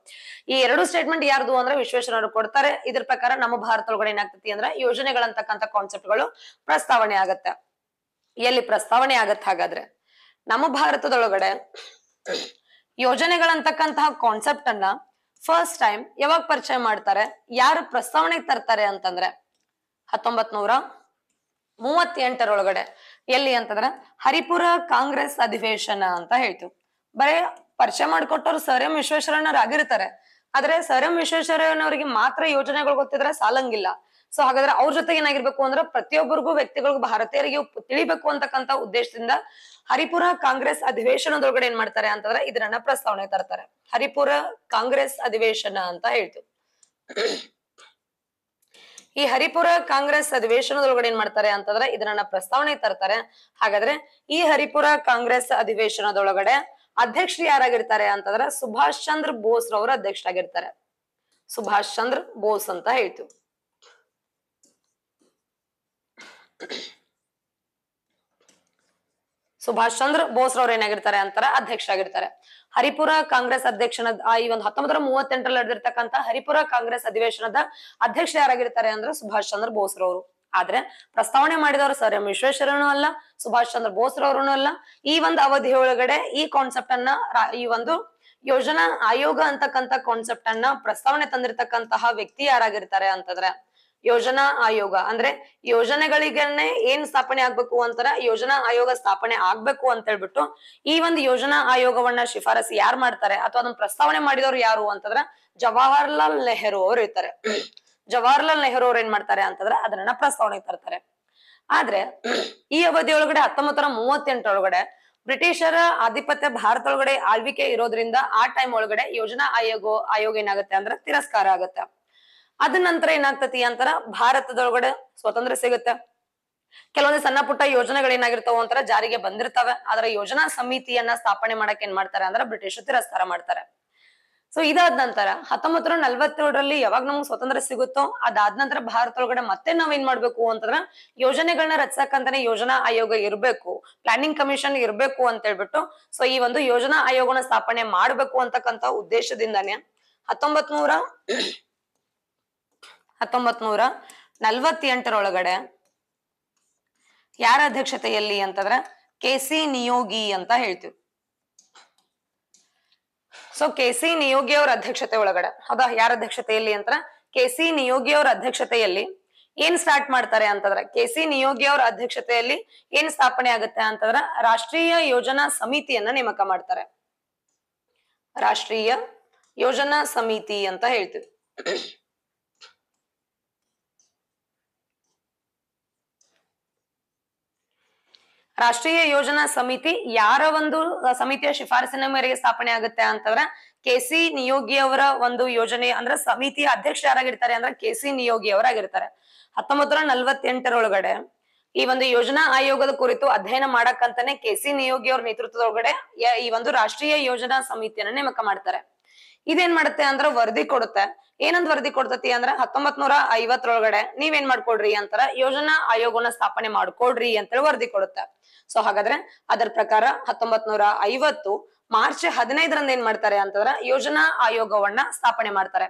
ಈ ಎರಡು ಸ್ಟೇಟ್ಮೆಂಟ್ ಯಾರ್ದು ಅಂದ್ರೆ ವಿಶ್ವೇಶ್ವರ ಕೊಡ್ತಾರೆ ಇದ್ರ ಪ್ರಕಾರ ನಮ್ಮ ಭಾರತ ಒಳಗಡೆ ಏನಾಗ್ತತಿ ಅಂದ್ರೆ ಯೋಜನೆಗಳಂತಕ್ಕಂಥ ಕಾನ್ಸೆಪ್ಟ್ಗಳು ಪ್ರಸ್ತಾವನೆ ಆಗತ್ತೆ ಎಲ್ಲಿ ಪ್ರಸ್ತಾವನೆ ಆಗತ್ತೆ ಹಾಗಾದ್ರೆ ನಮ್ಮ ಭಾರತದೊಳಗಡೆ ಯೋಜನೆಗಳಂತಕ್ಕಂತಹ ಕಾನ್ಸೆಪ್ಟ್ ಅನ್ನ ಫಸ್ಟ್ ಟೈಮ್ ಯಾವಾಗ ಪರಿಚಯ ಮಾಡ್ತಾರೆ ಯಾರು ಪ್ರಸ್ತಾವನೆಗೆ ತರ್ತಾರೆ ಅಂತಂದ್ರೆ ಹತ್ತೊಂಬತ್ ನೂರ ಮೂವತ್ತೆಂಟರೊಳಗಡೆ ಎಲ್ಲಿ ಅಂತಂದ್ರೆ ಹರಿಪುರ ಕಾಂಗ್ರೆಸ್ ಅಧಿವೇಶನ ಅಂತ ಹೇಳ್ತು ಬರೇ ಪರಿಚಯ ಮಾಡಿಕೊಟ್ಟವ್ರು ಸರ್ ಎಂ ವಿಶ್ವೇಶ್ವರಯ್ಯನವರಾಗಿರ್ತಾರೆ ಆದ್ರೆ ಸರ್ ಎಂ ವಿಶ್ವೇಶ್ವರಯ್ಯನವರಿಗೆ ಮಾತ್ರ ಯೋಜನೆಗಳು ಗೊತ್ತಿದ್ರೆ ಸಾಲಂಗಿಲ್ಲ ಸೊ ಹಾಗಾದ್ರೆ ಅವ್ರ ಜೊತೆ ಏನಾಗಿರ್ಬೇಕು ಅಂದ್ರೆ ಪ್ರತಿಯೊಬ್ಬರಿಗೂ ವ್ಯಕ್ತಿಗಳಿಗೂ ಭಾರತೀಯರಿಗೆ ತಿಳಿಬೇಕು ಅಂತಕ್ಕಂತ ಉದ್ದೇಶದಿಂದ ಹರಿಪುರ ಕಾಂಗ್ರೆಸ್ ಅಧಿವೇಶನದೊಳಗಡೆ ಏನ್ ಮಾಡ್ತಾರೆ ಅಂತಂದ್ರೆ ಇದನ್ನ ಪ್ರಸ್ತಾವನೆ ತರ್ತಾರೆ ಹರಿಪುರ ಕಾಂಗ್ರೆಸ್ ಅಧಿವೇಶನ ಅಂತ ಹೇಳ್ತು ಈ ಹರಿಪುರ ಕಾಂಗ್ರೆಸ್ ಅಧಿವೇಶನದೊಳಗಡೆ ಏನ್ ಮಾಡ್ತಾರೆ ಅಂತಂದ್ರೆ ಇದನ್ನ ಪ್ರಸ್ತಾವನೆ ತರ್ತಾರೆ ಹಾಗಾದ್ರೆ ಈ ಹರಿಪುರ ಕಾಂಗ್ರೆಸ್ ಅಧಿವೇಶನದೊಳಗಡೆ ಅಧ್ಯಕ್ಷರು ಯಾರಾಗಿರ್ತಾರೆ ಅಂತಂದ್ರೆ ಸುಭಾಷ್ ಚಂದ್ರ ಬೋಸ್ ರವರು ಅಧ್ಯಕ್ಷರಾಗಿರ್ತಾರೆ ಸುಭಾಷ್ ಚಂದ್ರ ಬೋಸ್ ಅಂತ ಹೇಳ್ತು ಸುಭಾಷ್ ಚಂದ್ರ ಬೋಸ್ ರವ್ರು ಏನಾಗಿರ್ತಾರೆ ಅಂತಾರ ಆಗಿರ್ತಾರೆ ಹರಿಪುರ ಕಾಂಗ್ರೆಸ್ ಅಧ್ಯಕ್ಷನ ಈ ಒಂದು ಹತ್ತೊಂಬತ್ತರ ಮೂವತ್ತೆಂಟರಲ್ಲಿ ನಡೆದಿರ್ತಕ್ಕಂತ ಹರಿಪುರ ಕಾಂಗ್ರೆಸ್ ಅಧಿವೇಶನದ ಅಧ್ಯಕ್ಷ ಯಾರಾಗಿರ್ತಾರೆ ಅಂದ್ರೆ ಸುಭಾಷ್ ಚಂದ್ರ ಬೋಸ್ ರವರು ಆದ್ರೆ ಪ್ರಸ್ತಾವನೆ ಮಾಡಿದವರು ಸರ್ ಎಂ ವಿಶ್ವೇಶ್ವರನು ಅಲ್ಲ ಸುಭಾಷ್ ಚಂದ್ರ ಬೋಸ್ ಬೋಸ್ರವರನು ಅಲ್ಲ ಈ ಒಂದು ಅವಧಿ ಒಳಗಡೆ ಈ ಕಾನ್ಸೆಪ್ಟ್ ಅನ್ನ ಈ ಒಂದು ಯೋಜನಾ ಆಯೋಗ ಅಂತಕ್ಕಂತ ಕಾನ್ಸೆಪ್ಟ್ ಅನ್ನ ಪ್ರಸ್ತಾವನೆ ತಂದಿರತಕ್ಕಂತಹ ವ್ಯಕ್ತಿ ಯಾರಾಗಿರ್ತಾರೆ ಅಂತಂದ್ರೆ ಯೋಜನಾ ಆಯೋಗ ಅಂದ್ರೆ ಯೋಜನೆಗಳಿಗೇನೆ ಏನ್ ಸ್ಥಾಪನೆ ಆಗ್ಬೇಕು ಅಂತಾರ ಯೋಜನಾ ಆಯೋಗ ಸ್ಥಾಪನೆ ಆಗ್ಬೇಕು ಅಂತ ಹೇಳ್ಬಿಟ್ಟು ಈ ಒಂದು ಯೋಜನಾ ಆಯೋಗವನ್ನ ಶಿಫಾರಸು ಯಾರು ಮಾಡ್ತಾರೆ ಅಥವಾ ಅದನ್ನ ಪ್ರಸ್ತಾವನೆ ಮಾಡಿದವರು ಯಾರು ಅಂತಂದ್ರ ಜವಾಹರಲಾಲ್ ನೆಹರು ಅವರು ಇರ್ತಾರೆ ಜವಾಹರಲಾಲ್ ನೆಹರು ಅವ್ರು ಏನ್ ಮಾಡ್ತಾರೆ ಅಂತಂದ್ರ ಅದನ್ನ ಪ್ರಸ್ತಾವನೆ ತರ್ತಾರೆ ಆದ್ರೆ ಈ ಅವಧಿಯೊಳಗಡೆ ಹತ್ತೊಂಬತ್ತರ ಮೂವತ್ತೆಂಟರೊಳಗಡೆ ಬ್ರಿಟಿಷರ ಆಧಿಪತ್ಯ ಭಾರತ ಒಳಗಡೆ ಆಳ್ವಿಕೆ ಇರೋದ್ರಿಂದ ಆ ಟೈಮ್ ಒಳಗಡೆ ಯೋಜನಾ ಆಯೋಗ ಆಯೋಗ ಏನಾಗುತ್ತೆ ಅಂದ್ರೆ ತಿರಸ್ಕಾರ ಆಗತ್ತೆ ಅದ ನಂತರ ಏನಾಗ್ತತಿ ಅಂತಾರ ಭಾರತದೊಳಗಡೆ ಸ್ವಾತಂತ್ರ್ಯ ಸಿಗುತ್ತೆ ಕೆಲವೊಂದು ಸಣ್ಣ ಪುಟ್ಟ ಯೋಜನೆಗಳು ಏನಾಗಿರ್ತಾವ ಅಂತರ ಜಾರಿಗೆ ಬಂದಿರ್ತಾವೆ ಆದ್ರ ಯೋಜನಾ ಸಮಿತಿಯನ್ನ ಸ್ಥಾಪನೆ ಮಾಡಕ್ ಏನ್ ಮಾಡ್ತಾರೆ ಅಂದ್ರೆ ಬ್ರಿಟಿಷ್ ತಿರಸ್ಕಾರ ಮಾಡ್ತಾರೆ ಸೊ ಇದಾದ ನಂತರ ಹತ್ತೊಂಬತ್ ನೂರ ನಲ್ವತ್ತೇಳರಲ್ಲಿ ಯಾವಾಗ ನಮ್ಗೆ ಸ್ವತಂತ್ರ ಸಿಗುತ್ತೋ ಅದಾದ ನಂತರ ಭಾರತದೊಳಗಡೆ ಮತ್ತೆ ನಾವ್ ಏನ್ ಮಾಡ್ಬೇಕು ಅಂತಂದ್ರ ಯೋಜನೆಗಳನ್ನ ರಚಿಸಕ್ಕಂತಾನೆ ಯೋಜನಾ ಆಯೋಗ ಇರ್ಬೇಕು ಪ್ಲಾನಿಂಗ್ ಕಮಿಷನ್ ಇರ್ಬೇಕು ಅಂತ ಹೇಳ್ಬಿಟ್ಟು ಸೊ ಈ ಒಂದು ಯೋಜನಾ ಆಯೋಗನ ಸ್ಥಾಪನೆ ಮಾಡ್ಬೇಕು ಅಂತಕ್ಕಂತ ಉದ್ದೇಶದಿಂದಾನೆ ಹತ್ತೊಂಬತ್ ನೂರ ಹತ್ತೊಂಬತ್ ನೂರ ನಲ್ವತ್ತೆಂಟರೊಳಗಡೆ ಯಾರ ಅಧ್ಯಕ್ಷತೆಯಲ್ಲಿ ಅಂತಂದ್ರೆ ಕೆ ಸಿ ನಿಯೋಗಿ ಅಂತ ಹೇಳ್ತೀವಿ ಸೊ ಕೆ ಸಿ ನಿಯೋಗಿ ಅವರ ಅಧ್ಯಕ್ಷತೆ ಒಳಗಡೆ ಹೌದಾ ಯಾರ ಅಧ್ಯಕ್ಷತೆಯಲ್ಲಿ ಅಂತ ಕೆ ಸಿ ನಿಯೋಗಿ ಅವರ ಅಧ್ಯಕ್ಷತೆಯಲ್ಲಿ ಏನ್ ಸ್ಟಾರ್ಟ್ ಮಾಡ್ತಾರೆ ಅಂತಂದ್ರೆ ಕೆ ಸಿ ನಿಯೋಗಿ ಅವರ ಅಧ್ಯಕ್ಷತೆಯಲ್ಲಿ ಏನ್ ಸ್ಥಾಪನೆ ಆಗುತ್ತೆ ಅಂತಂದ್ರೆ ರಾಷ್ಟ್ರೀಯ ಯೋಜನಾ ಸಮಿತಿಯನ್ನ ನೇಮಕ ಮಾಡ್ತಾರೆ ರಾಷ್ಟ್ರೀಯ ಯೋಜನಾ ಸಮಿತಿ ಅಂತ ಹೇಳ್ತೀವಿ ರಾಷ್ಟ್ರೀಯ ಯೋಜನಾ ಸಮಿತಿ ಯಾರ ಒಂದು ಸಮಿತಿಯ ಶಿಫಾರಸಿನ ಮೇರೆಗೆ ಸ್ಥಾಪನೆ ಆಗುತ್ತೆ ಅಂತಂದ್ರೆ ಕೆ ಸಿ ನಿಯೋಗಿ ಅವರ ಒಂದು ಯೋಜನೆ ಅಂದ್ರೆ ಸಮಿತಿಯ ಅಧ್ಯಕ್ಷ ಯಾರಾಗಿರ್ತಾರೆ ಅಂದ್ರೆ ಕೆ ಸಿ ನಿಯೋಗಿ ಅವರಾಗಿರ್ತಾರೆ ಹತ್ತೊಂಬತ್ ನಲ್ವತ್ತೆಂಟರೊಳಗಡೆ ಈ ಒಂದು ಯೋಜನಾ ಆಯೋಗದ ಕುರಿತು ಅಧ್ಯಯನ ಮಾಡಕ್ಕಂತಾನೆ ಕೆ ಸಿ ನಿಯೋಗಿ ಅವ್ರ ನೇತೃತ್ವದೊಳಗಡೆ ಈ ಒಂದು ರಾಷ್ಟ್ರೀಯ ಯೋಜನಾ ಸಮಿತಿಯನ್ನ ನೇಮಕ ಮಾಡ್ತಾರೆ ಇದೇನ್ ಮಾಡುತ್ತೆ ಅಂದ್ರ ವರದಿ ಕೊಡುತ್ತೆ ಏನಂದ್ ವರದಿ ಕೊಡ್ತತಿ ಅಂದ್ರ ಹತ್ತೊಂಬತ್ ನೂರ ಐವತ್ತರೊಳಗಡೆ ನೀವೇನ್ ಮಾಡ್ಕೊಡ್ರಿ ಅಂತಾರ ಯೋಜನಾ ಆಯೋಗನ ಸ್ಥಾಪನೆ ಮಾಡ್ಕೊಡ್ರಿ ಅಂತೇಳಿ ವರದಿ ಕೊಡುತ್ತೆ ಸೊ ಹಾಗಾದ್ರೆ ಅದರ ಪ್ರಕಾರ ಹತ್ತೊಂಬತ್ ನೂರ ಐವತ್ತು ಮಾರ್ಚ್ ಹದಿನೈದರಂದ ಏನ್ ಮಾಡ್ತಾರೆ ಅಂತಂದ್ರ ಯೋಜನಾ ಆಯೋಗವನ್ನ ಸ್ಥಾಪನೆ ಮಾಡ್ತಾರೆ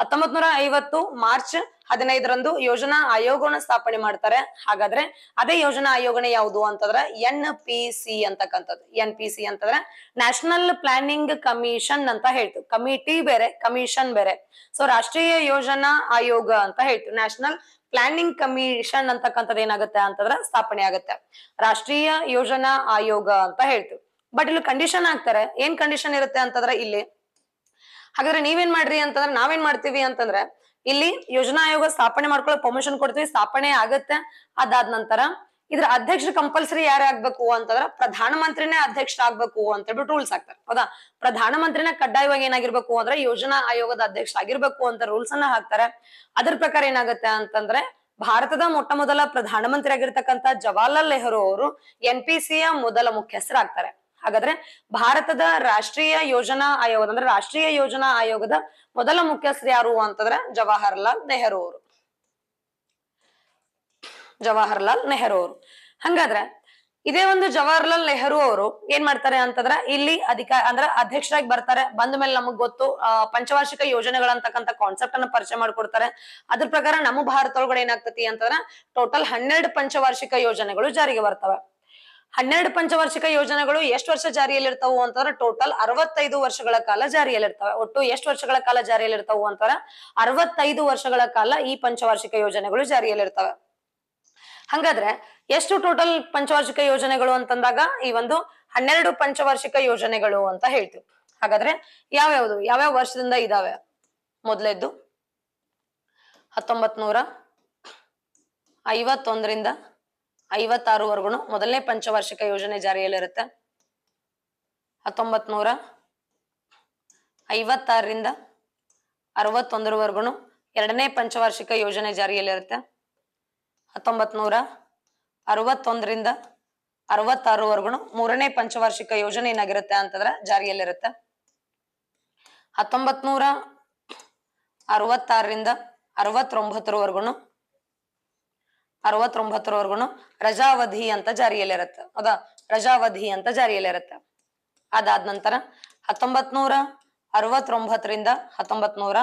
ಹತ್ತೊಂಬತ್ ನೂರ ಐವತ್ತು ಮಾರ್ಚ್ ಹದಿನೈದರಂದು ಯೋಜನಾ ಆಯೋಗವನ್ನ ಸ್ಥಾಪನೆ ಮಾಡ್ತಾರೆ ಹಾಗಾದ್ರೆ ಅದೇ ಯೋಜನಾ ಆಯೋಗನೇ ಯಾವುದು ಅಂತಂದ್ರೆ ಎನ್ ಪಿ ಸಿ ಅಂತಕ್ಕಂಥದ್ದು ಎನ್ ಪಿ ಸಿ ಅಂತಂದ್ರೆ ನ್ಯಾಷನಲ್ ಪ್ಲಾನಿಂಗ್ ಕಮಿಷನ್ ಅಂತ ಹೇಳ್ತು ಕಮಿಟಿ ಬೇರೆ ಕಮಿಷನ್ ಬೇರೆ ಸೊ ರಾಷ್ಟ್ರೀಯ ಯೋಜನಾ ಆಯೋಗ ಅಂತ ಹೇಳ್ತು ನ್ಯಾಷನಲ್ ಪ್ಲಾನಿಂಗ್ ಕಮಿಷನ್ ಅಂತಕ್ಕಂಥದ್ದು ಏನಾಗುತ್ತೆ ಅಂತಂದ್ರೆ ಸ್ಥಾಪನೆ ಆಗುತ್ತೆ ರಾಷ್ಟ್ರೀಯ ಯೋಜನಾ ಆಯೋಗ ಅಂತ ಹೇಳ್ತು ಬಟ್ ಇಲ್ಲಿ ಕಂಡೀಷನ್ ಹಾಕ್ತಾರೆ ಏನ್ ಕಂಡೀಷನ್ ಇರುತ್ತೆ ಅಂತಂದ್ರೆ ಇಲ್ಲಿ ಹಾಗಾದ್ರೆ ನೀವೇನ್ ಮಾಡ್ರಿ ಅಂತಂದ್ರೆ ನಾವೇನ್ ಮಾಡ್ತೀವಿ ಅಂತಂದ್ರೆ ಇಲ್ಲಿ ಯೋಜನಾ ಆಯೋಗ ಸ್ಥಾಪನೆ ಮಾಡ್ಕೊಳ್ಳೋ ಪರ್ಮಿಷನ್ ಕೊಡ್ತೀವಿ ಸ್ಥಾಪನೆ ಆಗುತ್ತೆ ಅದಾದ ನಂತರ ಇದ್ರ ಅಧ್ಯಕ್ಷರು ಕಂಪಲ್ಸರಿ ಯಾರೇ ಆಗ್ಬೇಕು ಅಂತಂದ್ರ ಪ್ರಧಾನ ಮಂತ್ರಿನೇ ಅಧ್ಯಕ್ಷರ ಆಗ್ಬೇಕು ಅಂತ ಹೇಳ್ಬಿಟ್ಟು ರೂಲ್ಸ್ ಹಾಕ್ತಾರೆ ಹೌದಾ ಪ್ರಧಾನ ಮಂತ್ರಿನ ಕಡ್ಡಾಯವಾಗಿ ಏನಾಗಿರ್ಬೇಕು ಅಂದ್ರೆ ಯೋಜನಾ ಆಯೋಗದ ಅಧ್ಯಕ್ಷ ಆಗಿರ್ಬೇಕು ಅಂತ ರೂಲ್ಸ್ ಅನ್ನ ಹಾಕ್ತಾರೆ ಅದ್ರ ಪ್ರಕಾರ ಏನಾಗುತ್ತೆ ಅಂತಂದ್ರೆ ಭಾರತದ ಮೊಟ್ಟ ಮೊದಲ ಮಂತ್ರಿ ಆಗಿರ್ತಕ್ಕಂಥ ಜವಾಹರ್ಲಾಲ್ ನೆಹರು ಅವರು ಎನ್ ಪಿ ಯ ಮೊದಲ ಮುಖ್ಯಸ್ಥರಾಗ್ತಾರೆ ಹಾಗಾದ್ರೆ ಭಾರತದ ರಾಷ್ಟ್ರೀಯ ಯೋಜನಾ ಆಯೋಗ ಅಂದ್ರೆ ರಾಷ್ಟ್ರೀಯ ಯೋಜನಾ ಆಯೋಗದ ಮೊದಲ ಮುಖ್ಯಸ್ಥರು ಯಾರು ಅಂತಂದ್ರೆ ಜವಾಹರಲಾಲ್ ನೆಹರು ಅವರು ಜವಾಹರಲಾಲ್ ನೆಹರು ಅವರು ಹಂಗಾದ್ರೆ ಇದೇ ಒಂದು ಜವಾಹರಲಾಲ್ ನೆಹರು ಅವರು ಏನ್ ಮಾಡ್ತಾರೆ ಅಂತಂದ್ರೆ ಇಲ್ಲಿ ಅಧಿಕಾರ ಅಂದ್ರೆ ಅಧ್ಯಕ್ಷರಾಗಿ ಬರ್ತಾರೆ ಬಂದ ಮೇಲೆ ನಮಗ್ ಗೊತ್ತು ಪಂಚವಾರ್ಷಿಕ ಯೋಜನೆಗಳಂತಕ್ಕಂತ ಕಾನ್ಸೆಪ್ಟ್ ಅನ್ನ ಪರಿಚಯ ಮಾಡ್ಕೊಡ್ತಾರೆ ಅದ್ರ ಪ್ರಕಾರ ನಮ್ಮ ಭಾರತ ಒಳಗಡೆ ಏನಾಗ್ತತಿ ಅಂತಂದ್ರೆ ಟೋಟಲ್ ಹನ್ನೆರಡು ಪಂಚವಾರ್ಷಿಕ ಯೋಜನೆಗಳು ಜಾರಿಗೆ ಬರ್ತವೆ ಹನ್ನೆರಡು ಪಂಚವಾರ್ಷಿಕ ಯೋಜನೆಗಳು ಎಷ್ಟು ವರ್ಷ ಜಾರಿಯಲ್ಲಿರ್ತಾವು ಅಂತಂದ್ರೆ ಟೋಟಲ್ ಅರವತ್ತೈದು ವರ್ಷಗಳ ಕಾಲ ಜಾರಿಯಲ್ಲಿರ್ತಾವೆ ಒಟ್ಟು ಎಷ್ಟು ವರ್ಷಗಳ ಕಾಲ ಜಾರಿಯಲ್ಲಿರ್ತಾವು ಅಂತಾರ ಅರವತ್ತೈದು ವರ್ಷಗಳ ಕಾಲ ಈ ಪಂಚವಾರ್ಷಿಕ ಯೋಜನೆಗಳು ಜಾರಿಯಲ್ಲಿರ್ತವೆ ಹಂಗಾದ್ರೆ ಎಷ್ಟು ಟೋಟಲ್ ಪಂಚವಾರ್ಷಿಕ ಯೋಜನೆಗಳು ಅಂತಂದಾಗ ಈ ಒಂದು ಹನ್ನೆರಡು ಪಂಚವಾರ್ಷಿಕ ಯೋಜನೆಗಳು ಅಂತ ಹೇಳ್ತೀವಿ ಹಾಗಾದ್ರೆ ಯಾವ್ಯಾವ್ದು ಯಾವ್ಯಾವ ವರ್ಷದಿಂದ ಇದಾವೆ ಮೊದಲೇದ್ದು ಹತ್ತೊಂಬತ್ ನೂರ ಐವತ್ತೊಂದರಿಂದ ಐವತ್ತಾರು ವರ್ಗುನು ಮೊದಲನೇ ಪಂಚವಾರ್ಷಿಕ ಯೋಜನೆ ಜಾರಿಯಲ್ಲಿರುತ್ತೆ ಹತ್ತೊಂಬತ್ ನೂರ ಐವತ್ತಾರರಿಂದ ಅರವತ್ತೊಂದರವರೆಗೂ ಎರಡನೇ ಪಂಚವಾರ್ಷಿಕ ಯೋಜನೆ ಜಾರಿಯಲ್ಲಿರುತ್ತೆ ಹತ್ತೊಂಬತ್ ನೂರ ಅರವತ್ತೊಂದರಿಂದ ಅರವತ್ತಾರವರೆಗೂ ಮೂರನೇ ಪಂಚವಾರ್ಷಿಕ ಯೋಜನೆ ಏನಾಗಿರುತ್ತೆ ಅಂತಂದ್ರೆ ಜಾರಿಯಲ್ಲಿರುತ್ತೆ ಹತ್ತೊಂಬತ್ ನೂರ ಅರವತ್ತಾರರಿಂದ ಅರವತ್ತೊಂಬತ್ತರವರೆಗೂ ಅರವತ್ತೊಂಬತ್ತರವರೆಗೂ ರಜಾವಧಿ ಅಂತ ಜಾರಿಯಲ್ಲಿರತ್ತ ಅದ ರಜಾವಧಿ ಅಂತ ಜಾರಿಯಲ್ಲಿರತ್ತೆ ಅದಾದ ನಂತರ ಹತ್ತೊಂಬತ್ ನೂರ ಅರವತ್ತೊಂಬತ್ತರಿಂದ ಹತ್ತೊಂಬತ್ ನೂರ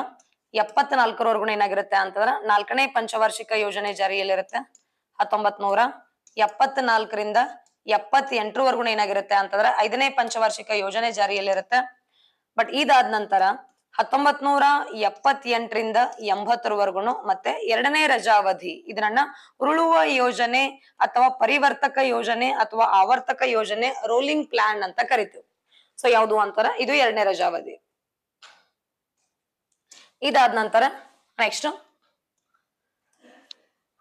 ಎಪ್ಪತ್ನಾಲ್ಕರವರೆಗೂ ಏನಾಗಿರುತ್ತೆ ಅಂತಂದ್ರ ನಾಲ್ಕನೇ ಪಂಚವಾರ್ಷಿಕ ಯೋಜನೆ ಜಾರಿಯಲ್ಲಿರುತ್ತೆ ಹತ್ತೊಂಬತ್ ನೂರ ನಾಲ್ಕರಿಂದ ಎಪ್ಪತ್ತೆಂಟರವರೆಗೂ ಏನಾಗಿರುತ್ತೆ ಅಂತಂದ್ರೆ ಐದನೇ ಪಂಚವಾರ್ಷಿಕ ಯೋಜನೆ ಜಾರಿಯಲ್ಲಿರುತ್ತೆ ಬಟ್ ಇದಾದ ನಂತರ ಹತ್ತೊಂಬತ್ ನೂರ ಎಪ್ಪತ್ತೆಂಟರಿಂದ ಎಂಬತ್ತರವರೆಗೂ ಮತ್ತೆ ಎರಡನೇ ರಜಾವಧಿ ಇದನ್ನ ಉರುಳುವ ಯೋಜನೆ ಅಥವಾ ಪರಿವರ್ತಕ ಯೋಜನೆ ಅಥವಾ ಆವರ್ತಕ ಯೋಜನೆ ರೋಲಿಂಗ್ ಪ್ಲಾನ್ ಅಂತ ಕರಿತೀವಿ ಸೊ ಯಾವುದು ಅಂತಾರ ಇದು ಎರಡನೇ ರಜಾವಧಿ ಇದಾದ ನಂತರ ನೆಕ್ಸ್ಟ್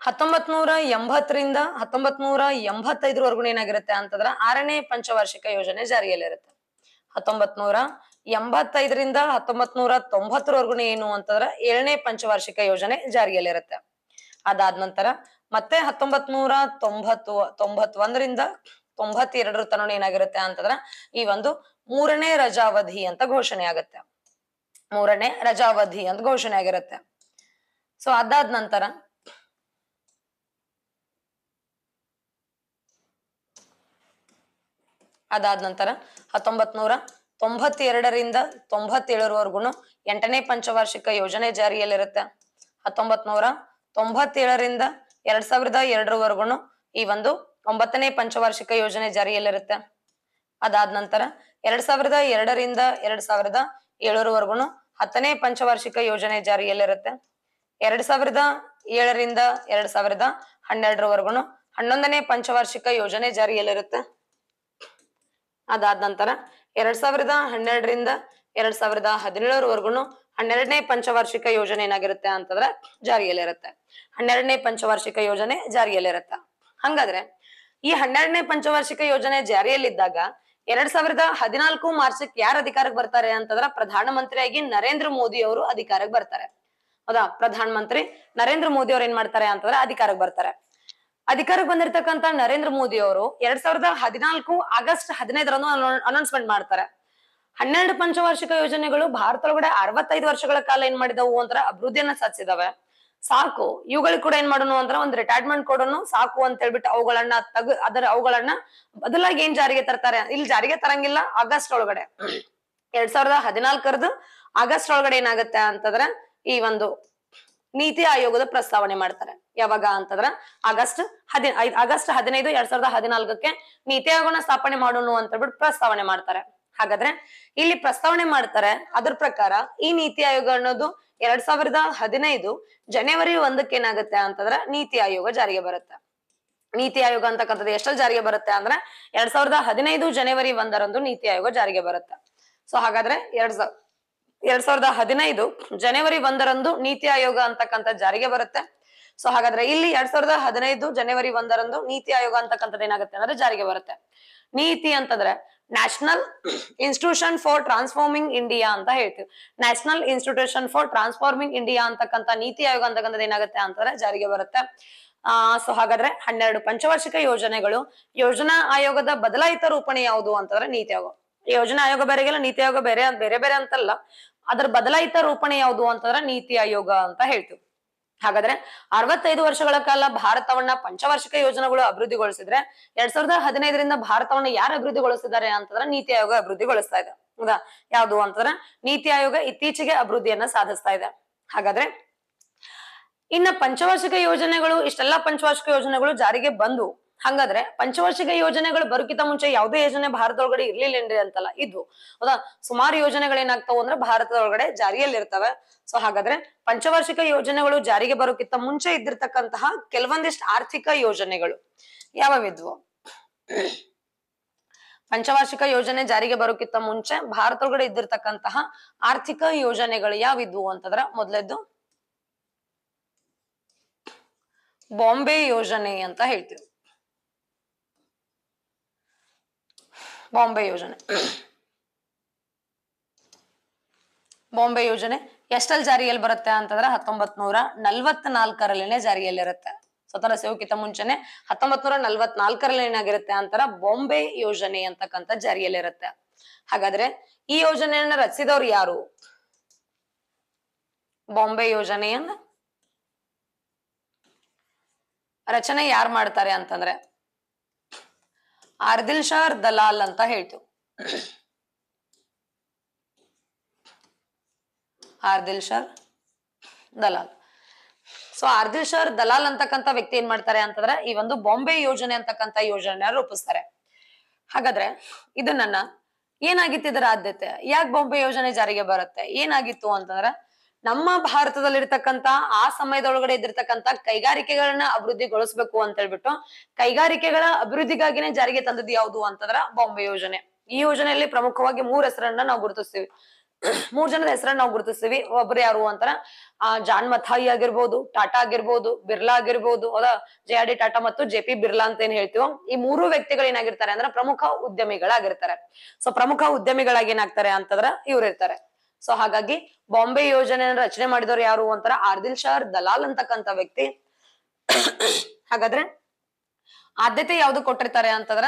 ಹತ್ತೊಂಬತ್ ನೂರ ಎಂಬತ್ತರಿಂದ ಹತ್ತೊಂಬತ್ ನೂರ ಎಂಬತ್ತೈದರವರೆಗೂ ಏನಾಗಿರುತ್ತೆ ಅಂತಂದ್ರ ಆರನೇ ಪಂಚವಾರ್ಷಿಕ ಯೋಜನೆ ಜಾರಿಯಲ್ಲಿರುತ್ತೆ ಹತ್ತೊಂಬತ್ ನೂರ ಎಂಬತ್ತೈದರಿಂದ ಹತ್ತೊಂಬತ್ ನೂರ ತೊಂಬತ್ತರವರೆಗೂ ಏನು ಅಂತಂದ್ರ ಏಳನೇ ಪಂಚವಾರ್ಷಿಕ ಯೋಜನೆ ಜಾರಿಯಲ್ಲಿರುತ್ತೆ ಅದಾದ ನಂತರ ಮತ್ತೆ ಹತ್ತೊಂಬತ್ ನೂರ ತೊಂಬತ್ತು ಒಂದರಿಂದ ತೊಂಬತ್ತೆರಡರ ತನ ಏನಾಗಿರುತ್ತೆ ಅಂತಂದ್ರ ಈ ಒಂದು ಮೂರನೇ ರಜಾವಧಿ ಅಂತ ಘೋಷಣೆ ಆಗತ್ತೆ ಮೂರನೇ ರಜಾವಧಿ ಅಂತ ಘೋಷಣೆ ಆಗಿರುತ್ತೆ ಸೊ ಅದಾದ ನಂತರ ಅದಾದ ನಂತರ ಹತ್ತೊಂಬತ್ ನೂರ ತೊಂಬತ್ತೆರಡರಿಂದ ತೊಂಬತ್ತೇಳರವರೆಗೂ ಎಂಟನೇ ಪಂಚವಾರ್ಷಿಕ ಯೋಜನೆ ಜಾರಿಯಲ್ಲಿರುತ್ತೆ ಹತ್ತೊಂಬತ್ ನೂರ ತೊಂಬತ್ತೇಳರಿಂದ ಎರಡ್ ಸಾವಿರದ ಎರಡರವರೆಗೂ ಈ ಒಂದು ಒಂಬತ್ತನೇ ಪಂಚವಾರ್ಷಿಕ ಯೋಜನೆ ಜಾರಿಯಲ್ಲಿರುತ್ತೆ ಅದಾದ ನಂತರ ಎರಡ್ ಸಾವಿರದ ಎರಡರಿಂದ ಎರಡ್ ಸಾವಿರದ ಏಳರವರೆಗೂ ಹತ್ತನೇ ಪಂಚವಾರ್ಷಿಕ ಯೋಜನೆ ಜಾರಿಯಲ್ಲಿರುತ್ತೆ ಎರಡ್ ಸಾವಿರದ ಏಳರಿಂದ ಎರಡ್ ಸಾವಿರದ ಹನ್ನೆರಡರವರೆಗೂ ಹನ್ನೊಂದನೇ ಪಂಚವಾರ್ಷಿಕ ಯೋಜನೆ ಜಾರಿಯಲ್ಲಿರುತ್ತೆ ಅದಾದ ನಂತರ ಎರಡ್ ಸಾವಿರದ ಹನ್ನೆರಡರಿಂದ ಎರಡ್ ಸಾವಿರದ ಹದಿನೇಳರವರೆಗೂ ಹನ್ನೆರಡನೇ ಪಂಚವಾರ್ಷಿಕ ಯೋಜನೆ ಏನಾಗಿರುತ್ತೆ ಅಂತಂದ್ರೆ ಜಾರಿಯಲ್ಲಿರುತ್ತೆ ಹನ್ನೆರಡನೇ ಪಂಚವಾರ್ಷಿಕ ಯೋಜನೆ ಜಾರಿಯಲ್ಲಿರುತ್ತೆ ಹಂಗಾದ್ರೆ ಈ ಹನ್ನೆರಡನೇ ಪಂಚವಾರ್ಷಿಕ ಯೋಜನೆ ಜಾರಿಯಲ್ಲಿದ್ದಾಗ ಎರಡ್ ಸಾವಿರದ ಹದಿನಾಲ್ಕು ಮಾರ್ಚ್ ಯಾರು ಅಧಿಕಾರಕ್ಕೆ ಬರ್ತಾರೆ ಅಂತಂದ್ರ ಪ್ರಧಾನ ಮಂತ್ರಿಯಾಗಿ ನರೇಂದ್ರ ಮೋದಿ ಅವರು ಅಧಿಕಾರಕ್ಕೆ ಬರ್ತಾರೆ ಹೌದಾ ಪ್ರಧಾನ ಮಂತ್ರಿ ನರೇಂದ್ರ ಮೋದಿ ಅವ್ರು ಏನ್ ಮಾಡ್ತಾರೆ ಅಂತಂದ್ರೆ ಅಧಿಕಾರಕ್ಕೆ ಬರ್ತಾರೆ ಅಧಿಕಾರಕ್ಕೆ ಬಂದಿರತಕ್ಕಂತ ನರೇಂದ್ರ ಮೋದಿ ಅವರು ಎರಡ್ ಸಾವಿರದ ಹದಿನಾಲ್ಕು ಆಗಸ್ಟ್ ಹದಿನೈದರಂದು ಅನೌನ್ಸ್ಮೆಂಟ್ ಮಾಡ್ತಾರೆ ಹನ್ನೆರಡು ಪಂಚವಾರ್ಷಿಕ ಯೋಜನೆಗಳು ಭಾರತ ಒಳಗಡೆ ಅರವತ್ತೈದು ವರ್ಷಗಳ ಕಾಲ ಏನ್ ಮಾಡಿದವು ಅಂತ ಅಭಿವೃದ್ಧಿಯನ್ನ ಸಾಧಿಸಿದವೆ ಸಾಕು ಇವುಗಳಿಗೆ ಕೂಡ ಏನ್ ಮಾಡೋಣ ಅಂದ್ರೆ ಒಂದು ರಿಟೈರ್ಮೆಂಟ್ ಕೊಡೋನು ಸಾಕು ಅಂತ ಹೇಳ್ಬಿಟ್ಟು ಅವುಗಳನ್ನ ತಗ ಅದರ ಅವುಗಳನ್ನ ಬದಲಾಗಿ ಏನ್ ಜಾರಿಗೆ ತರ್ತಾರೆ ಇಲ್ಲಿ ಜಾರಿಗೆ ತರಂಗಿಲ್ಲ ಆಗಸ್ಟ್ ಒಳಗಡೆ ಎರಡ್ ಸಾವಿರದ ಹದಿನಾಲ್ಕರದು ಆಗಸ್ಟ್ ಒಳಗಡೆ ಏನಾಗುತ್ತೆ ಅಂತಂದ್ರೆ ಈ ಒಂದು ನೀತಿ ಆಯೋಗದ ಪ್ರಸ್ತಾವನೆ ಮಾಡ್ತಾರೆ ಯಾವಾಗ ಅಂತಂದ್ರ ಆಗಸ್ಟ್ ಹದಿ ಆಗಸ್ಟ್ ಹದಿನೈದು ಎರಡ್ ಸಾವಿರದ ಹದಿನಾಲ್ಕಕ್ಕೆ ನೀತಿ ಆಯೋಗನ ಸ್ಥಾಪನೆ ಮಾಡೋಣ ಅಂತ ಬಿಟ್ಟು ಪ್ರಸ್ತಾವನೆ ಮಾಡ್ತಾರೆ ಹಾಗಾದ್ರೆ ಇಲ್ಲಿ ಪ್ರಸ್ತಾವನೆ ಮಾಡ್ತಾರೆ ಅದ್ರ ಪ್ರಕಾರ ಈ ನೀತಿ ಆಯೋಗ ಅನ್ನೋದು ಎರಡ್ ಸಾವಿರದ ಹದಿನೈದು ಜನವರಿ ಒಂದಕ್ಕೆ ಏನಾಗುತ್ತೆ ಅಂತಂದ್ರೆ ನೀತಿ ಆಯೋಗ ಜಾರಿಗೆ ಬರುತ್ತೆ ನೀತಿ ಆಯೋಗ ಅಂತಕ್ಕಂಥದ್ದು ಎಷ್ಟಲ್ಲಿ ಜಾರಿಗೆ ಬರುತ್ತೆ ಅಂದ್ರೆ ಎರಡ್ ಸಾವಿರದ ಹದಿನೈದು ಜನವರಿ ಒಂದರಂದು ನೀತಿ ಆಯೋಗ ಜಾರಿಗೆ ಬರುತ್ತೆ ಸೊ ಹಾಗಾದ್ರೆ ಎರಡ್ ಸಾವಿರ ಎರಡ್ ಸಾವಿರದ ಹದಿನೈದು ಜನವರಿ ಒಂದರಂದು ನೀತಿ ಆಯೋಗ ಅಂತಕ್ಕಂಥ ಜಾರಿಗೆ ಬರುತ್ತೆ ಸೊ ಹಾಗಾದ್ರೆ ಇಲ್ಲಿ ಎರಡ್ ಸಾವಿರದ ಹದಿನೈದು ಜನವರಿ ಒಂದರಂದು ನೀತಿ ಆಯೋಗ ಅಂತಕ್ಕಂಥದ್ದು ಏನಾಗುತ್ತೆ ಅಂದ್ರೆ ಜಾರಿಗೆ ಬರುತ್ತೆ ನೀತಿ ಅಂತಂದ್ರೆ national institution for transforming India ಅಂತ ಹೇಳ್ತೀವಿ national institution for transforming India ಅಂತಕ್ಕಂಥ ನೀತಿ ಆಯೋಗ ಅಂತಕ್ಕಂಥದ್ದು ಏನಾಗುತ್ತೆ ಅಂತಂದ್ರೆ ಜಾರಿಗೆ ಬರುತ್ತೆ ಆ ಸೊ ಹಾಗಾದ್ರೆ ಹನ್ನೆರಡು ಪಂಚವಾರ್ಷಿಕ ಯೋಜನೆಗಳು ಯೋಜನಾ ಆಯೋಗದ ಬದಲಾಯಿತ ರೂಪಣೆ ಯಾವುದು ಅಂತಂದ್ರೆ ನೀತಿ ಆಯೋಗ ಯೋಜನಾ ಆಯೋಗ ಬೇರೆಗೆಲ್ಲ ನೀತಿ ಆಯೋಗ ಬೇರೆ ಬೇರೆ ಬೇರೆ ಅಂತಲ್ಲ ಅದರ ಬದಲಾಯಿತ ರೂಪಣೆ ಯಾವುದು ಅಂತಂದ್ರೆ ನೀತಿ ಆಯೋಗ ಅಂತ ಹೇಳ್ತೀವಿ ಹಾಗಾದ್ರೆ ಅರವತ್ತೈದು ವರ್ಷಗಳ ಕಾಲ ಭಾರತವನ್ನ ಪಂಚವಾರ್ಷಿಕ ಯೋಜನೆಗಳು ಅಭಿವೃದ್ಧಿಗೊಳಿಸಿದ್ರೆ ಎರಡ್ ಸಾವಿರದ ಹದಿನೈದರಿಂದ ಭಾರತವನ್ನ ಯಾರು ಅಭಿವೃದ್ಧಿಗೊಳಿಸಿದ್ದಾರೆ ಅಂತಂದ್ರೆ ನೀತಿ ಆಯೋಗ ಅಭಿವೃದ್ಧಿಗೊಳಿಸ್ತಾ ಇದೆ ಹೌದಾ ಯಾವುದು ಅಂತಂದ್ರೆ ನೀತಿ ಆಯೋಗ ಇತ್ತೀಚೆಗೆ ಅಭಿವೃದ್ಧಿಯನ್ನ ಸಾಧಿಸ್ತಾ ಇದೆ ಹಾಗಾದ್ರೆ ಇನ್ನ ಪಂಚವಾರ್ಷಿಕ ಯೋಜನೆಗಳು ಇಷ್ಟೆಲ್ಲಾ ಪಂಚವಾರ್ಷಿಕ ಯೋಜನೆಗಳು ಜಾರಿಗೆ ಬಂದು ಹಂಗಾದ್ರೆ ಪಂಚವಾರ್ಷಿಕ ಯೋಜನೆಗಳು ಬರುಕಿತ ಮುಂಚೆ ಯಾವುದೇ ಯೋಜನೆ ಭಾರತದೊಳಗಡೆ ಇರ್ಲಿಲ್ಲೇನ್ರಿ ಅಂತಲ್ಲ ಇದ್ವು ಹೌದಾ ಸುಮಾರು ಯೋಜನೆಗಳು ಯೋಜನೆಗಳೇನಾಗ್ತಾವ ಅಂದ್ರೆ ಭಾರತದೊಳಗಡೆ ಜಾರಿಯಲ್ಲಿ ಇರ್ತವೆ ಸೊ ಹಾಗಾದ್ರೆ ಪಂಚವಾರ್ಷಿಕ ಯೋಜನೆಗಳು ಜಾರಿಗೆ ಬರೋಕಿಂತ ಮುಂಚೆ ಇದ್ದಿರ್ತಕ್ಕಂತಹ ಕೆಲವೊಂದಿಷ್ಟು ಆರ್ಥಿಕ ಯೋಜನೆಗಳು ಯಾವಿದ್ವು ಪಂಚವಾರ್ಷಿಕ ಯೋಜನೆ ಜಾರಿಗೆ ಬರೋಕಿತ್ತ ಮುಂಚೆ ಭಾರತದೊಳಗಡೆ ಇದ್ದಿರ್ತಕ್ಕಂತಹ ಆರ್ಥಿಕ ಯೋಜನೆಗಳು ಯಾವಿದ್ವು ಅಂತಂದ್ರ ಮೊದಲದ್ದು ಬಾಂಬೆ ಯೋಜನೆ ಅಂತ ಹೇಳ್ತೀವಿ ಬಾಂಬೆ ಯೋಜನೆ ಬಾಂಬೆ ಯೋಜನೆ ಎಷ್ಟಲ್ಲಿ ಜಾರಿಯಲ್ಲಿ ಬರುತ್ತೆ ಅಂತಂದ್ರೆ ಹತ್ತೊಂಬತ್ ನೂರ ನಾಲ್ಕರಲ್ಲೇನೆ ಜಾರಿಯಲ್ಲಿರುತ್ತೆ ಸ್ವತಂತ್ರ ಸೇವಕಿತ ಮುಂಚೆನೆ ಹತ್ತೊಂಬತ್ ನೂರ ನಾಲ್ಕರಲ್ಲಿ ಏನಾಗಿರುತ್ತೆ ಅಂತಾರ ಬಾಂಬೆ ಯೋಜನೆ ಅಂತಕ್ಕಂಥ ಜಾರಿಯಲ್ಲಿರುತ್ತೆ ಹಾಗಾದ್ರೆ ಈ ಯೋಜನೆಯನ್ನ ರಚಿಸಿದವ್ರು ಯಾರು ಬಾಂಬೆ ಯೋಜನೆಯನ್ನ ರಚನೆ ಯಾರು ಮಾಡ್ತಾರೆ ಅಂತಂದ್ರೆ ಆರ್ದಿಲ್ ಶಾರ್ ದಲಾಲ್ ಅಂತ ಹೇಳ್ತೀವಿ ಆರ್ದಿಲ್ ಶಾರ್ ದಲಾಲ್ ಸೊ ಆರ್ದಿಲ್ ಶಾರ್ ದಲಾಲ್ ಅಂತಕ್ಕಂಥ ವ್ಯಕ್ತಿ ಏನ್ ಮಾಡ್ತಾರೆ ಅಂತಂದ್ರೆ ಈ ಒಂದು ಬಾಂಬೆ ಯೋಜನೆ ಅಂತಕ್ಕಂಥ ಯೋಜನೆ ರೂಪಿಸ್ತಾರೆ ಹಾಗಾದ್ರೆ ಇದನ್ನ ಏನಾಗಿತ್ತು ಇದರ ಆದ್ಯತೆ ಯಾಕೆ ಬಾಂಬೆ ಯೋಜನೆ ಜಾರಿಗೆ ಬರುತ್ತೆ ಏನಾಗಿತ್ತು ಅಂತಂದ್ರೆ ನಮ್ಮ ಭಾರತದಲ್ಲಿರ್ತಕ್ಕಂತ ಆ ಸಮಯದೊಳಗಡೆ ಇದ್ದಿರ್ತಕ್ಕಂತ ಕೈಗಾರಿಕೆಗಳನ್ನ ಅಭಿವೃದ್ಧಿಗೊಳಿಸಬೇಕು ಅಂತ ಹೇಳ್ಬಿಟ್ಟು ಕೈಗಾರಿಕೆಗಳ ಅಭಿವೃದ್ಧಿಗಾಗಿನೇ ಜಾರಿಗೆ ತಂದದ್ದು ಯಾವುದು ಅಂತಂದ್ರ ಬಾಂಬೆ ಯೋಜನೆ ಈ ಯೋಜನೆಯಲ್ಲಿ ಪ್ರಮುಖವಾಗಿ ಮೂರ್ ಹೆಸರನ್ನ ನಾವು ಗುರುತಿಸ್ತೀವಿ ಮೂರ್ ಜನದ ಹೆಸರನ್ನ ನಾವು ಗುರುತಿಸ್ತೀವಿ ಒಬ್ರು ಯಾರು ಅಂತಾರ ಆ ಜಾನ್ ಮಥಾಯಿ ಆಗಿರ್ಬೋದು ಟಾಟಾ ಆಗಿರ್ಬೋದು ಬಿರ್ಲಾ ಆಗಿರ್ಬೋದು ಅದ ಜೆ ಆರ್ ಡಿ ಟಾಟಾ ಮತ್ತು ಜೆ ಪಿ ಬಿರ್ಲಾ ಅಂತ ಏನ್ ಹೇಳ್ತೀವೋ ಈ ಮೂರು ವ್ಯಕ್ತಿಗಳು ಏನಾಗಿರ್ತಾರೆ ಅಂದ್ರೆ ಪ್ರಮುಖ ಉದ್ಯಮಿಗಳಾಗಿರ್ತಾರೆ ಸೊ ಪ್ರಮುಖ ಉದ್ಯಮಿಗಳಾಗಿ ಏನಾಗ್ತಾರೆ ಅಂತಂದ್ರ ಇವ್ರು ಇರ್ತಾರೆ ಸೊ ಹಾಗಾಗಿ ಬಾಂಬೆ ಯೋಜನೆ ರಚನೆ ಮಾಡಿದವರು ಯಾರು ಅಂತಾರ ಆರ್ದಿಲ್ ಶಹರ್ ದಲಾಲ್ ಅಂತಕ್ಕಂತ ವ್ಯಕ್ತಿ ಹಾಗಾದ್ರೆ ಆದ್ಯತೆ ಯಾವ್ದು ಕೊಟ್ಟಿರ್ತಾರೆ ಅಂತಂದ್ರ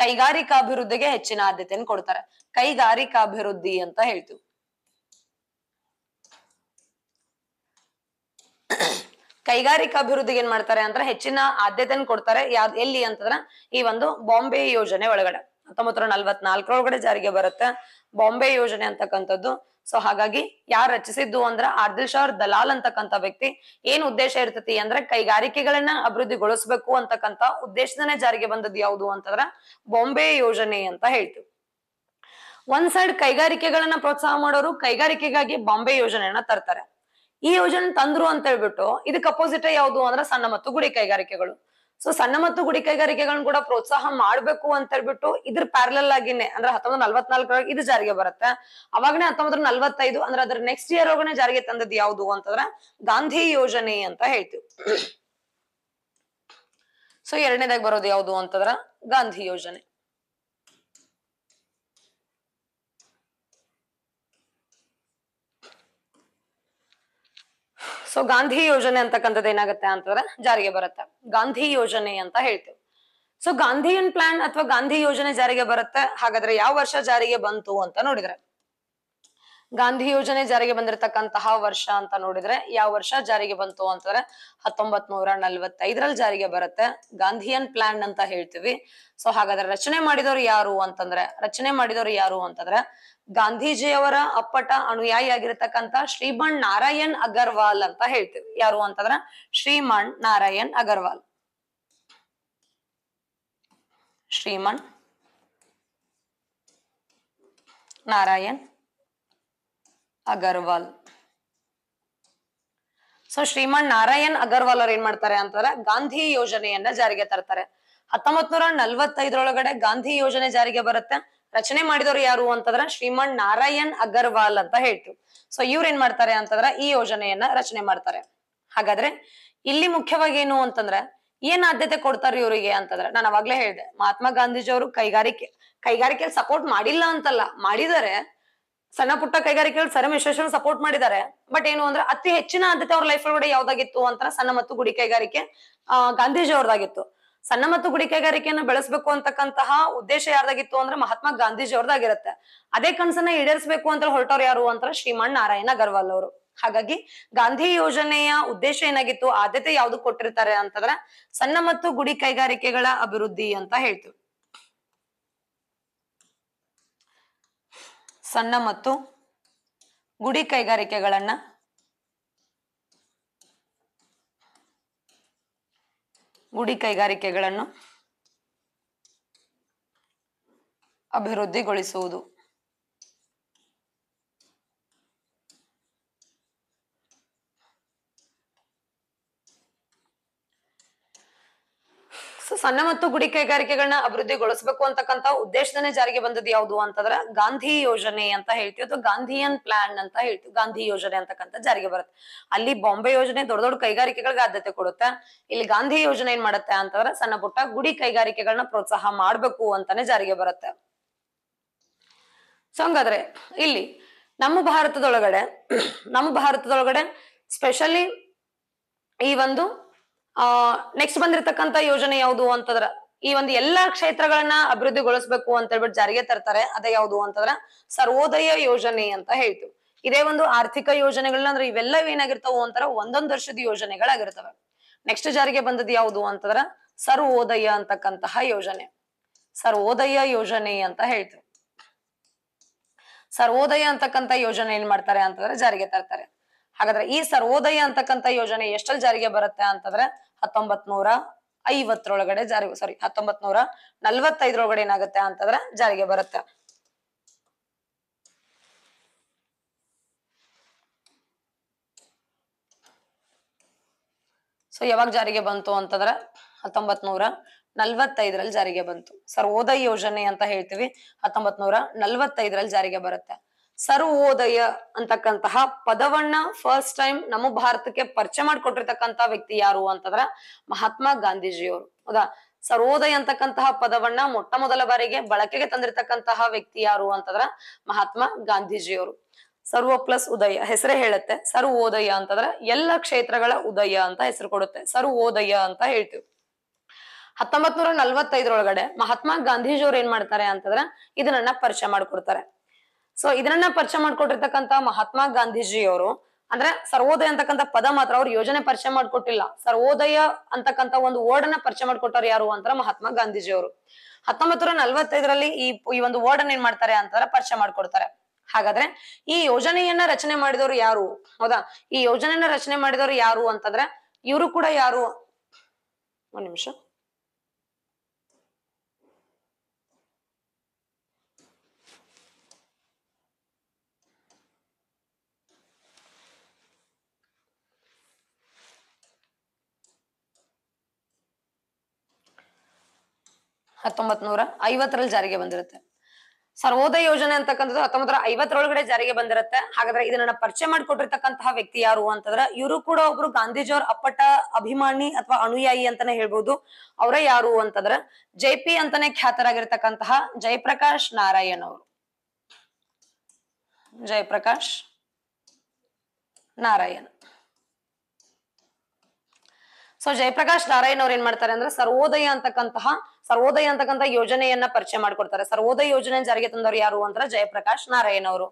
ಕೈಗಾರಿಕಾ ಅಭಿವೃದ್ಧಿಗೆ ಹೆಚ್ಚಿನ ಆದ್ಯತೆಯನ್ನು ಕೊಡ್ತಾರೆ ಕೈಗಾರಿಕಾ ಅಭಿವೃದ್ಧಿ ಅಂತ ಹೇಳ್ತೀವಿ ಕೈಗಾರಿಕಾ ಅಭಿವೃದ್ಧಿಗೆ ಏನ್ ಮಾಡ್ತಾರೆ ಅಂದ್ರೆ ಹೆಚ್ಚಿನ ಆದ್ಯತೆಯನ್ನು ಕೊಡ್ತಾರೆ ಯಾವ್ದು ಎಲ್ಲಿ ಅಂತಂದ್ರ ಈ ಒಂದು ಬಾಂಬೆ ಯೋಜನೆ ಒಳಗಡೆ ಹತ್ತೊಂಬತ್ತು ನಲ್ವತ್ನಾಲ್ಕರೊಳಗಡೆ ಜಾರಿಗೆ ಬರುತ್ತೆ ಬಾಂಬೆ ಯೋಜನೆ ಅಂತಕ್ಕಂಥದ್ದು ಸೊ ಹಾಗಾಗಿ ಯಾರು ರಚಿಸಿದ್ದು ಅಂದ್ರ ಆರ್ದಿಲ್ ಶಾರ್ ದಲಾಲ್ ಅಂತಕ್ಕಂಥ ವ್ಯಕ್ತಿ ಏನ್ ಉದ್ದೇಶ ಇರ್ತತಿ ಅಂದ್ರೆ ಕೈಗಾರಿಕೆಗಳನ್ನ ಅಭಿವೃದ್ಧಿಗೊಳಿಸಬೇಕು ಅಂತಕ್ಕಂಥ ಉದ್ದೇಶದನ್ನೇ ಜಾರಿಗೆ ಬಂದದ್ದು ಯಾವುದು ಅಂತಂದ್ರ ಬಾಂಬೆ ಯೋಜನೆ ಅಂತ ಹೇಳ್ತೀವಿ ಒಂದ್ ಸೈಡ್ ಕೈಗಾರಿಕೆಗಳನ್ನ ಪ್ರೋತ್ಸಾಹ ಮಾಡೋರು ಕೈಗಾರಿಕೆಗಾಗಿ ಬಾಂಬೆ ಯೋಜನೆಯನ್ನ ತರ್ತಾರೆ ಈ ಯೋಜನೆ ತಂದ್ರು ಅಂತ ಹೇಳ್ಬಿಟ್ಟು ಇದಕ್ಕೆ ಅಪೋಸಿಟ್ ಯಾವುದು ಅಂದ್ರೆ ಸಣ್ಣ ಮತ್ತು ಗುಡಿ ಕೈಗಾರಿಕೆಗಳು ಸೊ ಸಣ್ಣ ಮತ್ತು ಗುಡಿ ಕೈಗಾರಿಕೆಗಳನ್ನ ಕೂಡ ಪ್ರೋತ್ಸಾಹ ಮಾಡ್ಬೇಕು ಅಂತ ಹೇಳ್ಬಿಟ್ಟು ಇದ್ರ ಪ್ಯಾರಲಲ್ ಆಗಿನೇ ಅಂದ್ರೆ ಹತ್ತೊಂಬತ್ತು ನಲ್ವತ್ನಾಲ್ಕರೊಳಗೆ ಇದು ಜಾರಿಗೆ ಬರುತ್ತೆ ಅವಾಗನೇ ಹತ್ತೊಂಬತ್ತು ನಲ್ವತ್ತೈದು ಅಂದ್ರೆ ಅದ್ರ ನೆಕ್ಸ್ಟ್ ಇಯರ್ ಒಳಗನೆ ಜಾರಿಗೆ ತಂದದ್ದು ಯಾವುದು ಅಂತಂದ್ರೆ ಗಾಂಧಿ ಯೋಜನೆ ಅಂತ ಹೇಳ್ತೀವಿ ಸೊ ಎರಡನೇದಾಗಿ ಬರೋದು ಯಾವುದು ಅಂತಂದ್ರ ಗಾಂಧಿ ಯೋಜನೆ ಸೊ ಗಾಂಧಿ ಯೋಜನೆ ಅಂತಕ್ಕಂಥದ್ದು ಏನಾಗುತ್ತೆ ಅಂತಂದ್ರೆ ಜಾರಿಗೆ ಬರುತ್ತೆ ಗಾಂಧಿ ಯೋಜನೆ ಅಂತ ಹೇಳ್ತೀವಿ ಸೊ ಗಾಂಧಿಯನ್ ಪ್ಲಾನ್ ಅಥವಾ ಗಾಂಧಿ ಯೋಜನೆ ಜಾರಿಗೆ ಬರುತ್ತೆ ಹಾಗಾದ್ರೆ ಯಾವ ವರ್ಷ ಜಾರಿಗೆ ಬಂತು ಅಂತ ನೋಡಿದ್ರೆ ಗಾಂಧಿ ಯೋಜನೆ ಜಾರಿಗೆ ಬಂದಿರತಕ್ಕಂತಹ ವರ್ಷ ಅಂತ ನೋಡಿದ್ರೆ ಯಾವ ವರ್ಷ ಜಾರಿಗೆ ಬಂತು ಅಂತಂದ್ರೆ ಹತ್ತೊಂಬತ್ ನೂರ ನಲ್ವತ್ತೈದರಲ್ಲಿ ಜಾರಿಗೆ ಬರುತ್ತೆ ಗಾಂಧಿಯನ್ ಪ್ಲಾನ್ ಅಂತ ಹೇಳ್ತೀವಿ ಸೊ ಹಾಗಾದ್ರೆ ರಚನೆ ಮಾಡಿದವರು ಯಾರು ಅಂತಂದ್ರೆ ರಚನೆ ಮಾಡಿದವರು ಯಾರು ಅಂತಂದ್ರೆ ಗಾಂಧೀಜಿಯವರ ಅಪ್ಪಟ ಅನುಯಾಯಿ ಆಗಿರತಕ್ಕಂತ ಶ್ರೀಮಣ್ ನಾರಾಯಣ್ ಅಗರ್ವಾಲ್ ಅಂತ ಹೇಳ್ತೀವಿ ಯಾರು ಅಂತಂದ್ರ ಶ್ರೀಮಣ್ ನಾರಾಯಣ್ ಅಗರ್ವಾಲ್ ಶ್ರೀಮಣ್ ನಾರಾಯಣ್ ಅಗರ್ವಾಲ್ ಸೊ ಶ್ರೀಮಣ್ ನಾರಾಯಣ್ ಅಗರ್ವಾಲ್ ಅವ್ರ ಏನ್ ಮಾಡ್ತಾರೆ ಅಂತಂದ್ರೆ ಗಾಂಧಿ ಯೋಜನೆಯನ್ನ ಜಾರಿಗೆ ತರ್ತಾರೆ ಹತ್ತೊಂಬತ್ ನೂರ ನಲ್ವತ್ತೈದರೊಳಗಡೆ ಗಾಂಧಿ ಯೋಜನೆ ಜಾರಿಗೆ ಬರುತ್ತೆ ರಚನೆ ಮಾಡಿದವರು ಯಾರು ಅಂತಂದ್ರ ಶ್ರೀಮನ್ ನಾರಾಯಣ್ ಅಗರ್ವಾಲ್ ಅಂತ ಹೇಳ್ತೀವಿ ಸೊ ಇವ್ರ ಏನ್ ಮಾಡ್ತಾರೆ ಅಂತಂದ್ರ ಈ ಯೋಜನೆಯನ್ನ ರಚನೆ ಮಾಡ್ತಾರೆ ಹಾಗಾದ್ರೆ ಇಲ್ಲಿ ಮುಖ್ಯವಾಗಿ ಏನು ಅಂತಂದ್ರ ಏನ್ ಆದ್ಯತೆ ಕೊಡ್ತಾರೆ ಇವರಿಗೆ ಅಂತಂದ್ರೆ ನಾನು ಅವಾಗ್ಲೇ ಹೇಳಿದೆ ಮಹಾತ್ಮ ಗಾಂಧೀಜಿ ಅವರು ಕೈಗಾರಿಕೆ ಕೈಗಾರಿಕೆ ಸಪೋರ್ಟ್ ಮಾಡಿಲ್ಲ ಅಂತಲ್ಲ ಮಾಡಿದರೆ ಸಣ್ಣ ಪುಟ್ಟ ಕೈಗಾರಿಕೆಗಳು ಸರ್ ವಿಶ್ವೇಶ್ವರ ಸಪೋರ್ಟ್ ಮಾಡಿದ್ದಾರೆ ಬಟ್ ಏನು ಅಂದ್ರೆ ಅತಿ ಹೆಚ್ಚಿನ ಆದ್ಯತೆ ಅವ್ರ ಲೈಫ್ ಕೂಡ ಯಾವ್ದಾಗಿತ್ತು ಅಂತ ಸಣ್ಣ ಮತ್ತು ಗುಡಿ ಕೈಗಾರಿಕೆ ಗಾಂಧೀಜಿ ಅವ್ರದಾಗಿತ್ತು ಸಣ್ಣ ಮತ್ತು ಗುಡಿ ಕೈಗಾರಿಕೆಯನ್ನು ಬೆಳೆಸಬೇಕು ಅಂತಕ್ಕಂತಹ ಉದ್ದೇಶ ಯಾರ್ದಾಗಿತ್ತು ಅಂದ್ರೆ ಮಹಾತ್ಮ ಗಾಂಧೀಜಿ ಅವ್ರದಾಗಿರುತ್ತೆ ಅದೇ ಕನಸನ್ನ ಈಡೇರಿಸಬೇಕು ಅಂತ ಹೊರಟವ್ರು ಯಾರು ಅಂತ ಶ್ರೀಮಣ್ ನಾರಾಯಣ ಗರ್ವಾಲ್ ಅವರು ಹಾಗಾಗಿ ಗಾಂಧಿ ಯೋಜನೆಯ ಉದ್ದೇಶ ಏನಾಗಿತ್ತು ಆದ್ಯತೆ ಯಾವ್ದು ಕೊಟ್ಟಿರ್ತಾರೆ ಅಂತಂದ್ರೆ ಸಣ್ಣ ಮತ್ತು ಗುಡಿ ಕೈಗಾರಿಕೆಗಳ ಅಭಿವೃದ್ಧಿ ಅಂತ ಹೇಳ್ತೀವಿ ಸಣ್ಣ ಮತ್ತು ಗುಡಿ ಕೈಗಾರಿಕೆಗಳನ್ನ ಗುಡಿ ಕೈಗಾರಿಕೆಗಳನ್ನು ಅಭಿವೃದ್ಧಿಗೊಳಿಸುವುದು ಸಣ್ಣ ಮತ್ತು ಗುಡಿ ಕೈಗಾರಿಕೆಗಳನ್ನ ಅಭಿವೃದ್ಧಿಗೊಳಿಸಬೇಕು ಅಂತಕ್ಕಂತ ಉದ್ದೇಶದೇ ಜಾರಿಗೆ ಬಂದದ್ದು ಯಾವುದು ಅಂತಂದ್ರೆ ಗಾಂಧಿ ಯೋಜನೆ ಅಂತ ಹೇಳ್ತೀವಿ ಅಥವಾ ಗಾಂಧಿಯನ್ ಪ್ಲಾನ್ ಅಂತ ಹೇಳ್ತೀವಿ ಗಾಂಧಿ ಯೋಜನೆ ಅಂತಕ್ಕಂಥ ಜಾರಿಗೆ ಬರುತ್ತೆ ಅಲ್ಲಿ ಬಾಂಬೆ ಯೋಜನೆ ದೊಡ್ಡ ದೊಡ್ಡ ಕೈಗಾರಿಕೆಗಳಿಗೆ ಆದ್ಯತೆ ಕೊಡುತ್ತೆ ಇಲ್ಲಿ ಗಾಂಧಿ ಯೋಜನೆ ಏನ್ ಮಾಡುತ್ತೆ ಅಂತಂದ್ರೆ ಸಣ್ಣ ಪುಟ್ಟ ಗುಡಿ ಕೈಗಾರಿಕೆಗಳನ್ನ ಪ್ರೋತ್ಸಾಹ ಮಾಡ್ಬೇಕು ಅಂತಾನೆ ಜಾರಿಗೆ ಬರುತ್ತೆ ಸೊ ಹಂಗಾದ್ರೆ ಇಲ್ಲಿ ನಮ್ಮ ಭಾರತದೊಳಗಡೆ ನಮ್ಮ ಭಾರತದೊಳಗಡೆ ಸ್ಪೆಷಲಿ ಈ ಒಂದು ಆ ನೆಕ್ಸ್ಟ್ ಬಂದಿರತಕ್ಕಂತ ಯೋಜನೆ ಯಾವುದು ಅಂತಂದ್ರ ಈ ಒಂದು ಎಲ್ಲಾ ಕ್ಷೇತ್ರಗಳನ್ನ ಅಭಿವೃದ್ಧಿಗೊಳಿಸಬೇಕು ಅಂತ ಹೇಳ್ಬಿಟ್ಟು ಜಾರಿಗೆ ತರ್ತಾರೆ ಅದೇ ಯಾವುದು ಅಂತಂದ್ರ ಸರ್ವೋದಯ ಯೋಜನೆ ಅಂತ ಹೇಳ್ತೀವಿ ಇದೇ ಒಂದು ಆರ್ಥಿಕ ಯೋಜನೆಗಳನ್ನ ಅಂದ್ರೆ ಇವೆಲ್ಲ ಏನಾಗಿರ್ತಾವು ಅಂತಾರ ಒಂದೊಂದು ವರ್ಷದ ಯೋಜನೆಗಳಾಗಿರ್ತವೆ ನೆಕ್ಸ್ಟ್ ಜಾರಿಗೆ ಬಂದದ್ದು ಯಾವುದು ಅಂತಂದ್ರ ಸರ್ವೋದಯ ಅಂತಕ್ಕಂತಹ ಯೋಜನೆ ಸರ್ವೋದಯ ಯೋಜನೆ ಅಂತ ಹೇಳ್ತೀವಿ ಸರ್ವೋದಯ ಅಂತಕ್ಕಂತ ಯೋಜನೆ ಏನ್ ಮಾಡ್ತಾರೆ ಅಂತಂದ್ರೆ ಜಾರಿಗೆ ತರ್ತಾರೆ ಹಾಗಾದ್ರೆ ಈ ಸರ್ವೋದಯ ಅಂತಕ್ಕಂಥ ಯೋಜನೆ ಎಷ್ಟಲ್ಲಿ ಜಾರಿಗೆ ಬರುತ್ತೆ ಅಂತಂದ್ರೆ ಹತ್ತೊಂಬತ್ ನೂರ ಐವತ್ತರೊಳಗಡೆ ಜಾರಿ ಸಾರಿ ಹತ್ತೊಂಬತ್ ನೂರ ನಲ್ವತ್ತೈದರೊಳಗಡೆ ಏನಾಗುತ್ತೆ ಅಂತಂದ್ರೆ ಜಾರಿಗೆ ಬರುತ್ತೆ ಸೊ ಯಾವಾಗ ಜಾರಿಗೆ ಬಂತು ಅಂತಂದ್ರೆ ಹತ್ತೊಂಬತ್ ನೂರ ನಲ್ವತ್ತೈದರಲ್ಲಿ ಜಾರಿಗೆ ಬಂತು ಸರ್ವೋದಯ ಯೋಜನೆ ಅಂತ ಹೇಳ್ತೀವಿ ಹತ್ತೊಂಬತ್ ನೂರ ನಲ್ವತ್ತೈದರಲ್ಲಿ ಜಾರಿಗೆ ಬರುತ್ತೆ ಸರ್ವೋದಯ ಅಂತಕ್ಕಂತಹ ಪದವನ್ನ ಫಸ್ಟ್ ಟೈಮ್ ನಮ್ಮ ಭಾರತಕ್ಕೆ ಪರಿಚಯ ಮಾಡಿಕೊಟ್ಟಿರ್ತಕ್ಕಂತಹ ವ್ಯಕ್ತಿ ಯಾರು ಅಂತಂದ್ರ ಮಹಾತ್ಮ ಗಾಂಧೀಜಿಯವರು ಹೌದಾ ಸರ್ವೋದಯ ಅಂತಕ್ಕಂತಹ ಪದವನ್ನ ಮೊಟ್ಟ ಮೊದಲ ಬಾರಿಗೆ ಬಳಕೆಗೆ ತಂದಿರತಕ್ಕಂತಹ ವ್ಯಕ್ತಿ ಯಾರು ಅಂತಂದ್ರ ಮಹಾತ್ಮ ಗಾಂಧೀಜಿಯವರು ಸರ್ವ ಪ್ಲಸ್ ಉದಯ ಹೆಸರೇ ಹೇಳುತ್ತೆ ಸರ್ವೋದಯ ಅಂತಂದ್ರ ಎಲ್ಲ ಕ್ಷೇತ್ರಗಳ ಉದಯ ಅಂತ ಹೆಸರು ಕೊಡುತ್ತೆ ಸರ್ವೋದಯ ಅಂತ ಹೇಳ್ತೀವಿ ಹತ್ತೊಂಬತ್ ನೂರ ನಲ್ವತ್ತೈದರೊಳಗಡೆ ಮಹಾತ್ಮ ಗಾಂಧೀಜಿಯವ್ರು ಏನ್ ಮಾಡ್ತಾರೆ ಅಂತಂದ್ರ ಇದನ್ನ ಪರಿಚಯ ಮಾಡ್ಕೊಡ್ತಾರೆ ಸೊ ಇದನ್ನ ಪರಿಚಯ ಮಾಡ್ಕೊಟ್ಟಿರ್ತಕ್ಕಂಥ ಮಹಾತ್ಮ ಗಾಂಧೀಜಿಯವರು ಅವರು ಅಂದ್ರೆ ಸರ್ವೋದಯ ಅಂತಕ್ಕಂಥ ಪದ ಮಾತ್ರ ಅವ್ರು ಯೋಜನೆ ಪರಿಚಯ ಮಾಡ್ಕೊಟ್ಟಿಲ್ಲ ಸರ್ವೋದಯ ಅಂತಕ್ಕಂಥ ಒಂದು ವರ್ಡ್ ಅನ್ನ ಪರಿಚಯ ಮಾಡ್ಕೊಟ್ಟವ್ರು ಯಾರು ಅಂತ ಮಹಾತ್ಮ ಗಾಂಧೀಜಿ ಅವರು ಹತ್ತೊಂಬತ್ತು ನಲ್ವತ್ತೈದರಲ್ಲಿ ಈ ಈ ಒಂದು ವರ್ಡ್ ಅನ್ನ ಏನ್ ಮಾಡ್ತಾರೆ ಅಂತಾರ ಪರಿಚಯ ಮಾಡ್ಕೊಡ್ತಾರೆ ಹಾಗಾದ್ರೆ ಈ ಯೋಜನೆಯನ್ನ ರಚನೆ ಮಾಡಿದವರು ಯಾರು ಹೌದಾ ಈ ಯೋಜನೆಯನ್ನ ರಚನೆ ಮಾಡಿದವರು ಯಾರು ಅಂತಂದ್ರೆ ಇವರು ಕೂಡ ಯಾರು ಒಂದ್ ನಿಮಿಷ ಹತ್ತೊಂಬತ್ ನೂರ ಐವತ್ತರಲ್ಲಿ ಜಾರಿಗೆ ಬಂದಿರುತ್ತೆ ಸರ್ವೋದಯ ಯೋಜನೆ ಅಂತಕ್ಕಂಥದ್ದು ಹತ್ತೊಂಬತ್ತರ ಐವತ್ತರೊಳಗಡೆ ಜಾರಿಗೆ ಬಂದಿರುತ್ತೆ ಹಾಗಾದ್ರೆ ಇದನ್ನ ಪರಿಚಯ ಮಾಡಿಕೊಟ್ಟಿರ್ತಕ್ಕಂತಹ ವ್ಯಕ್ತಿ ಯಾರು ಅಂತಂದ್ರೆ ಇವರು ಕೂಡ ಒಬ್ರು ಗಾಂಧೀಜಿಯವ್ರ ಅಪ್ಪಟ ಅಭಿಮಾನಿ ಅಥವಾ ಅನುಯಾಯಿ ಅಂತಾನೆ ಹೇಳ್ಬೋದು ಅವರೇ ಯಾರು ಅಂತಂದ್ರೆ ಜೈಪಿ ಪಿ ಅಂತಾನೆ ಖ್ಯಾತರಾಗಿರ್ತಕ್ಕಂತಹ ಜಯಪ್ರಕಾಶ್ ನಾರಾಯಣ್ ಅವರು ಜಯಪ್ರಕಾಶ್ ನಾರಾಯಣ್ ಸೊ ಜಯಪ್ರಕಾಶ್ ನಾರಾಯಣ್ ಅವ್ರು ಏನ್ ಮಾಡ್ತಾರೆ ಅಂದ್ರೆ ಸರ್ವೋದಯ ಅಂತಕ್ಕಂತಹ ಸರ್ವೋದಯ ಅಂತಕ್ಕಂಥ ಯೋಜನೆಯನ್ನ ಪರಿಚಯ ಮಾಡ್ಕೊಡ್ತಾರೆ ಸರ್ವೋದಯ ಯೋಜನೆ ಜಾರಿಗೆ ತಂದವರು ಯಾರು ಅಂದ್ರೆ ಜಯಪ್ರಕಾಶ್ ನಾರಾಯಣ್ ಅವರು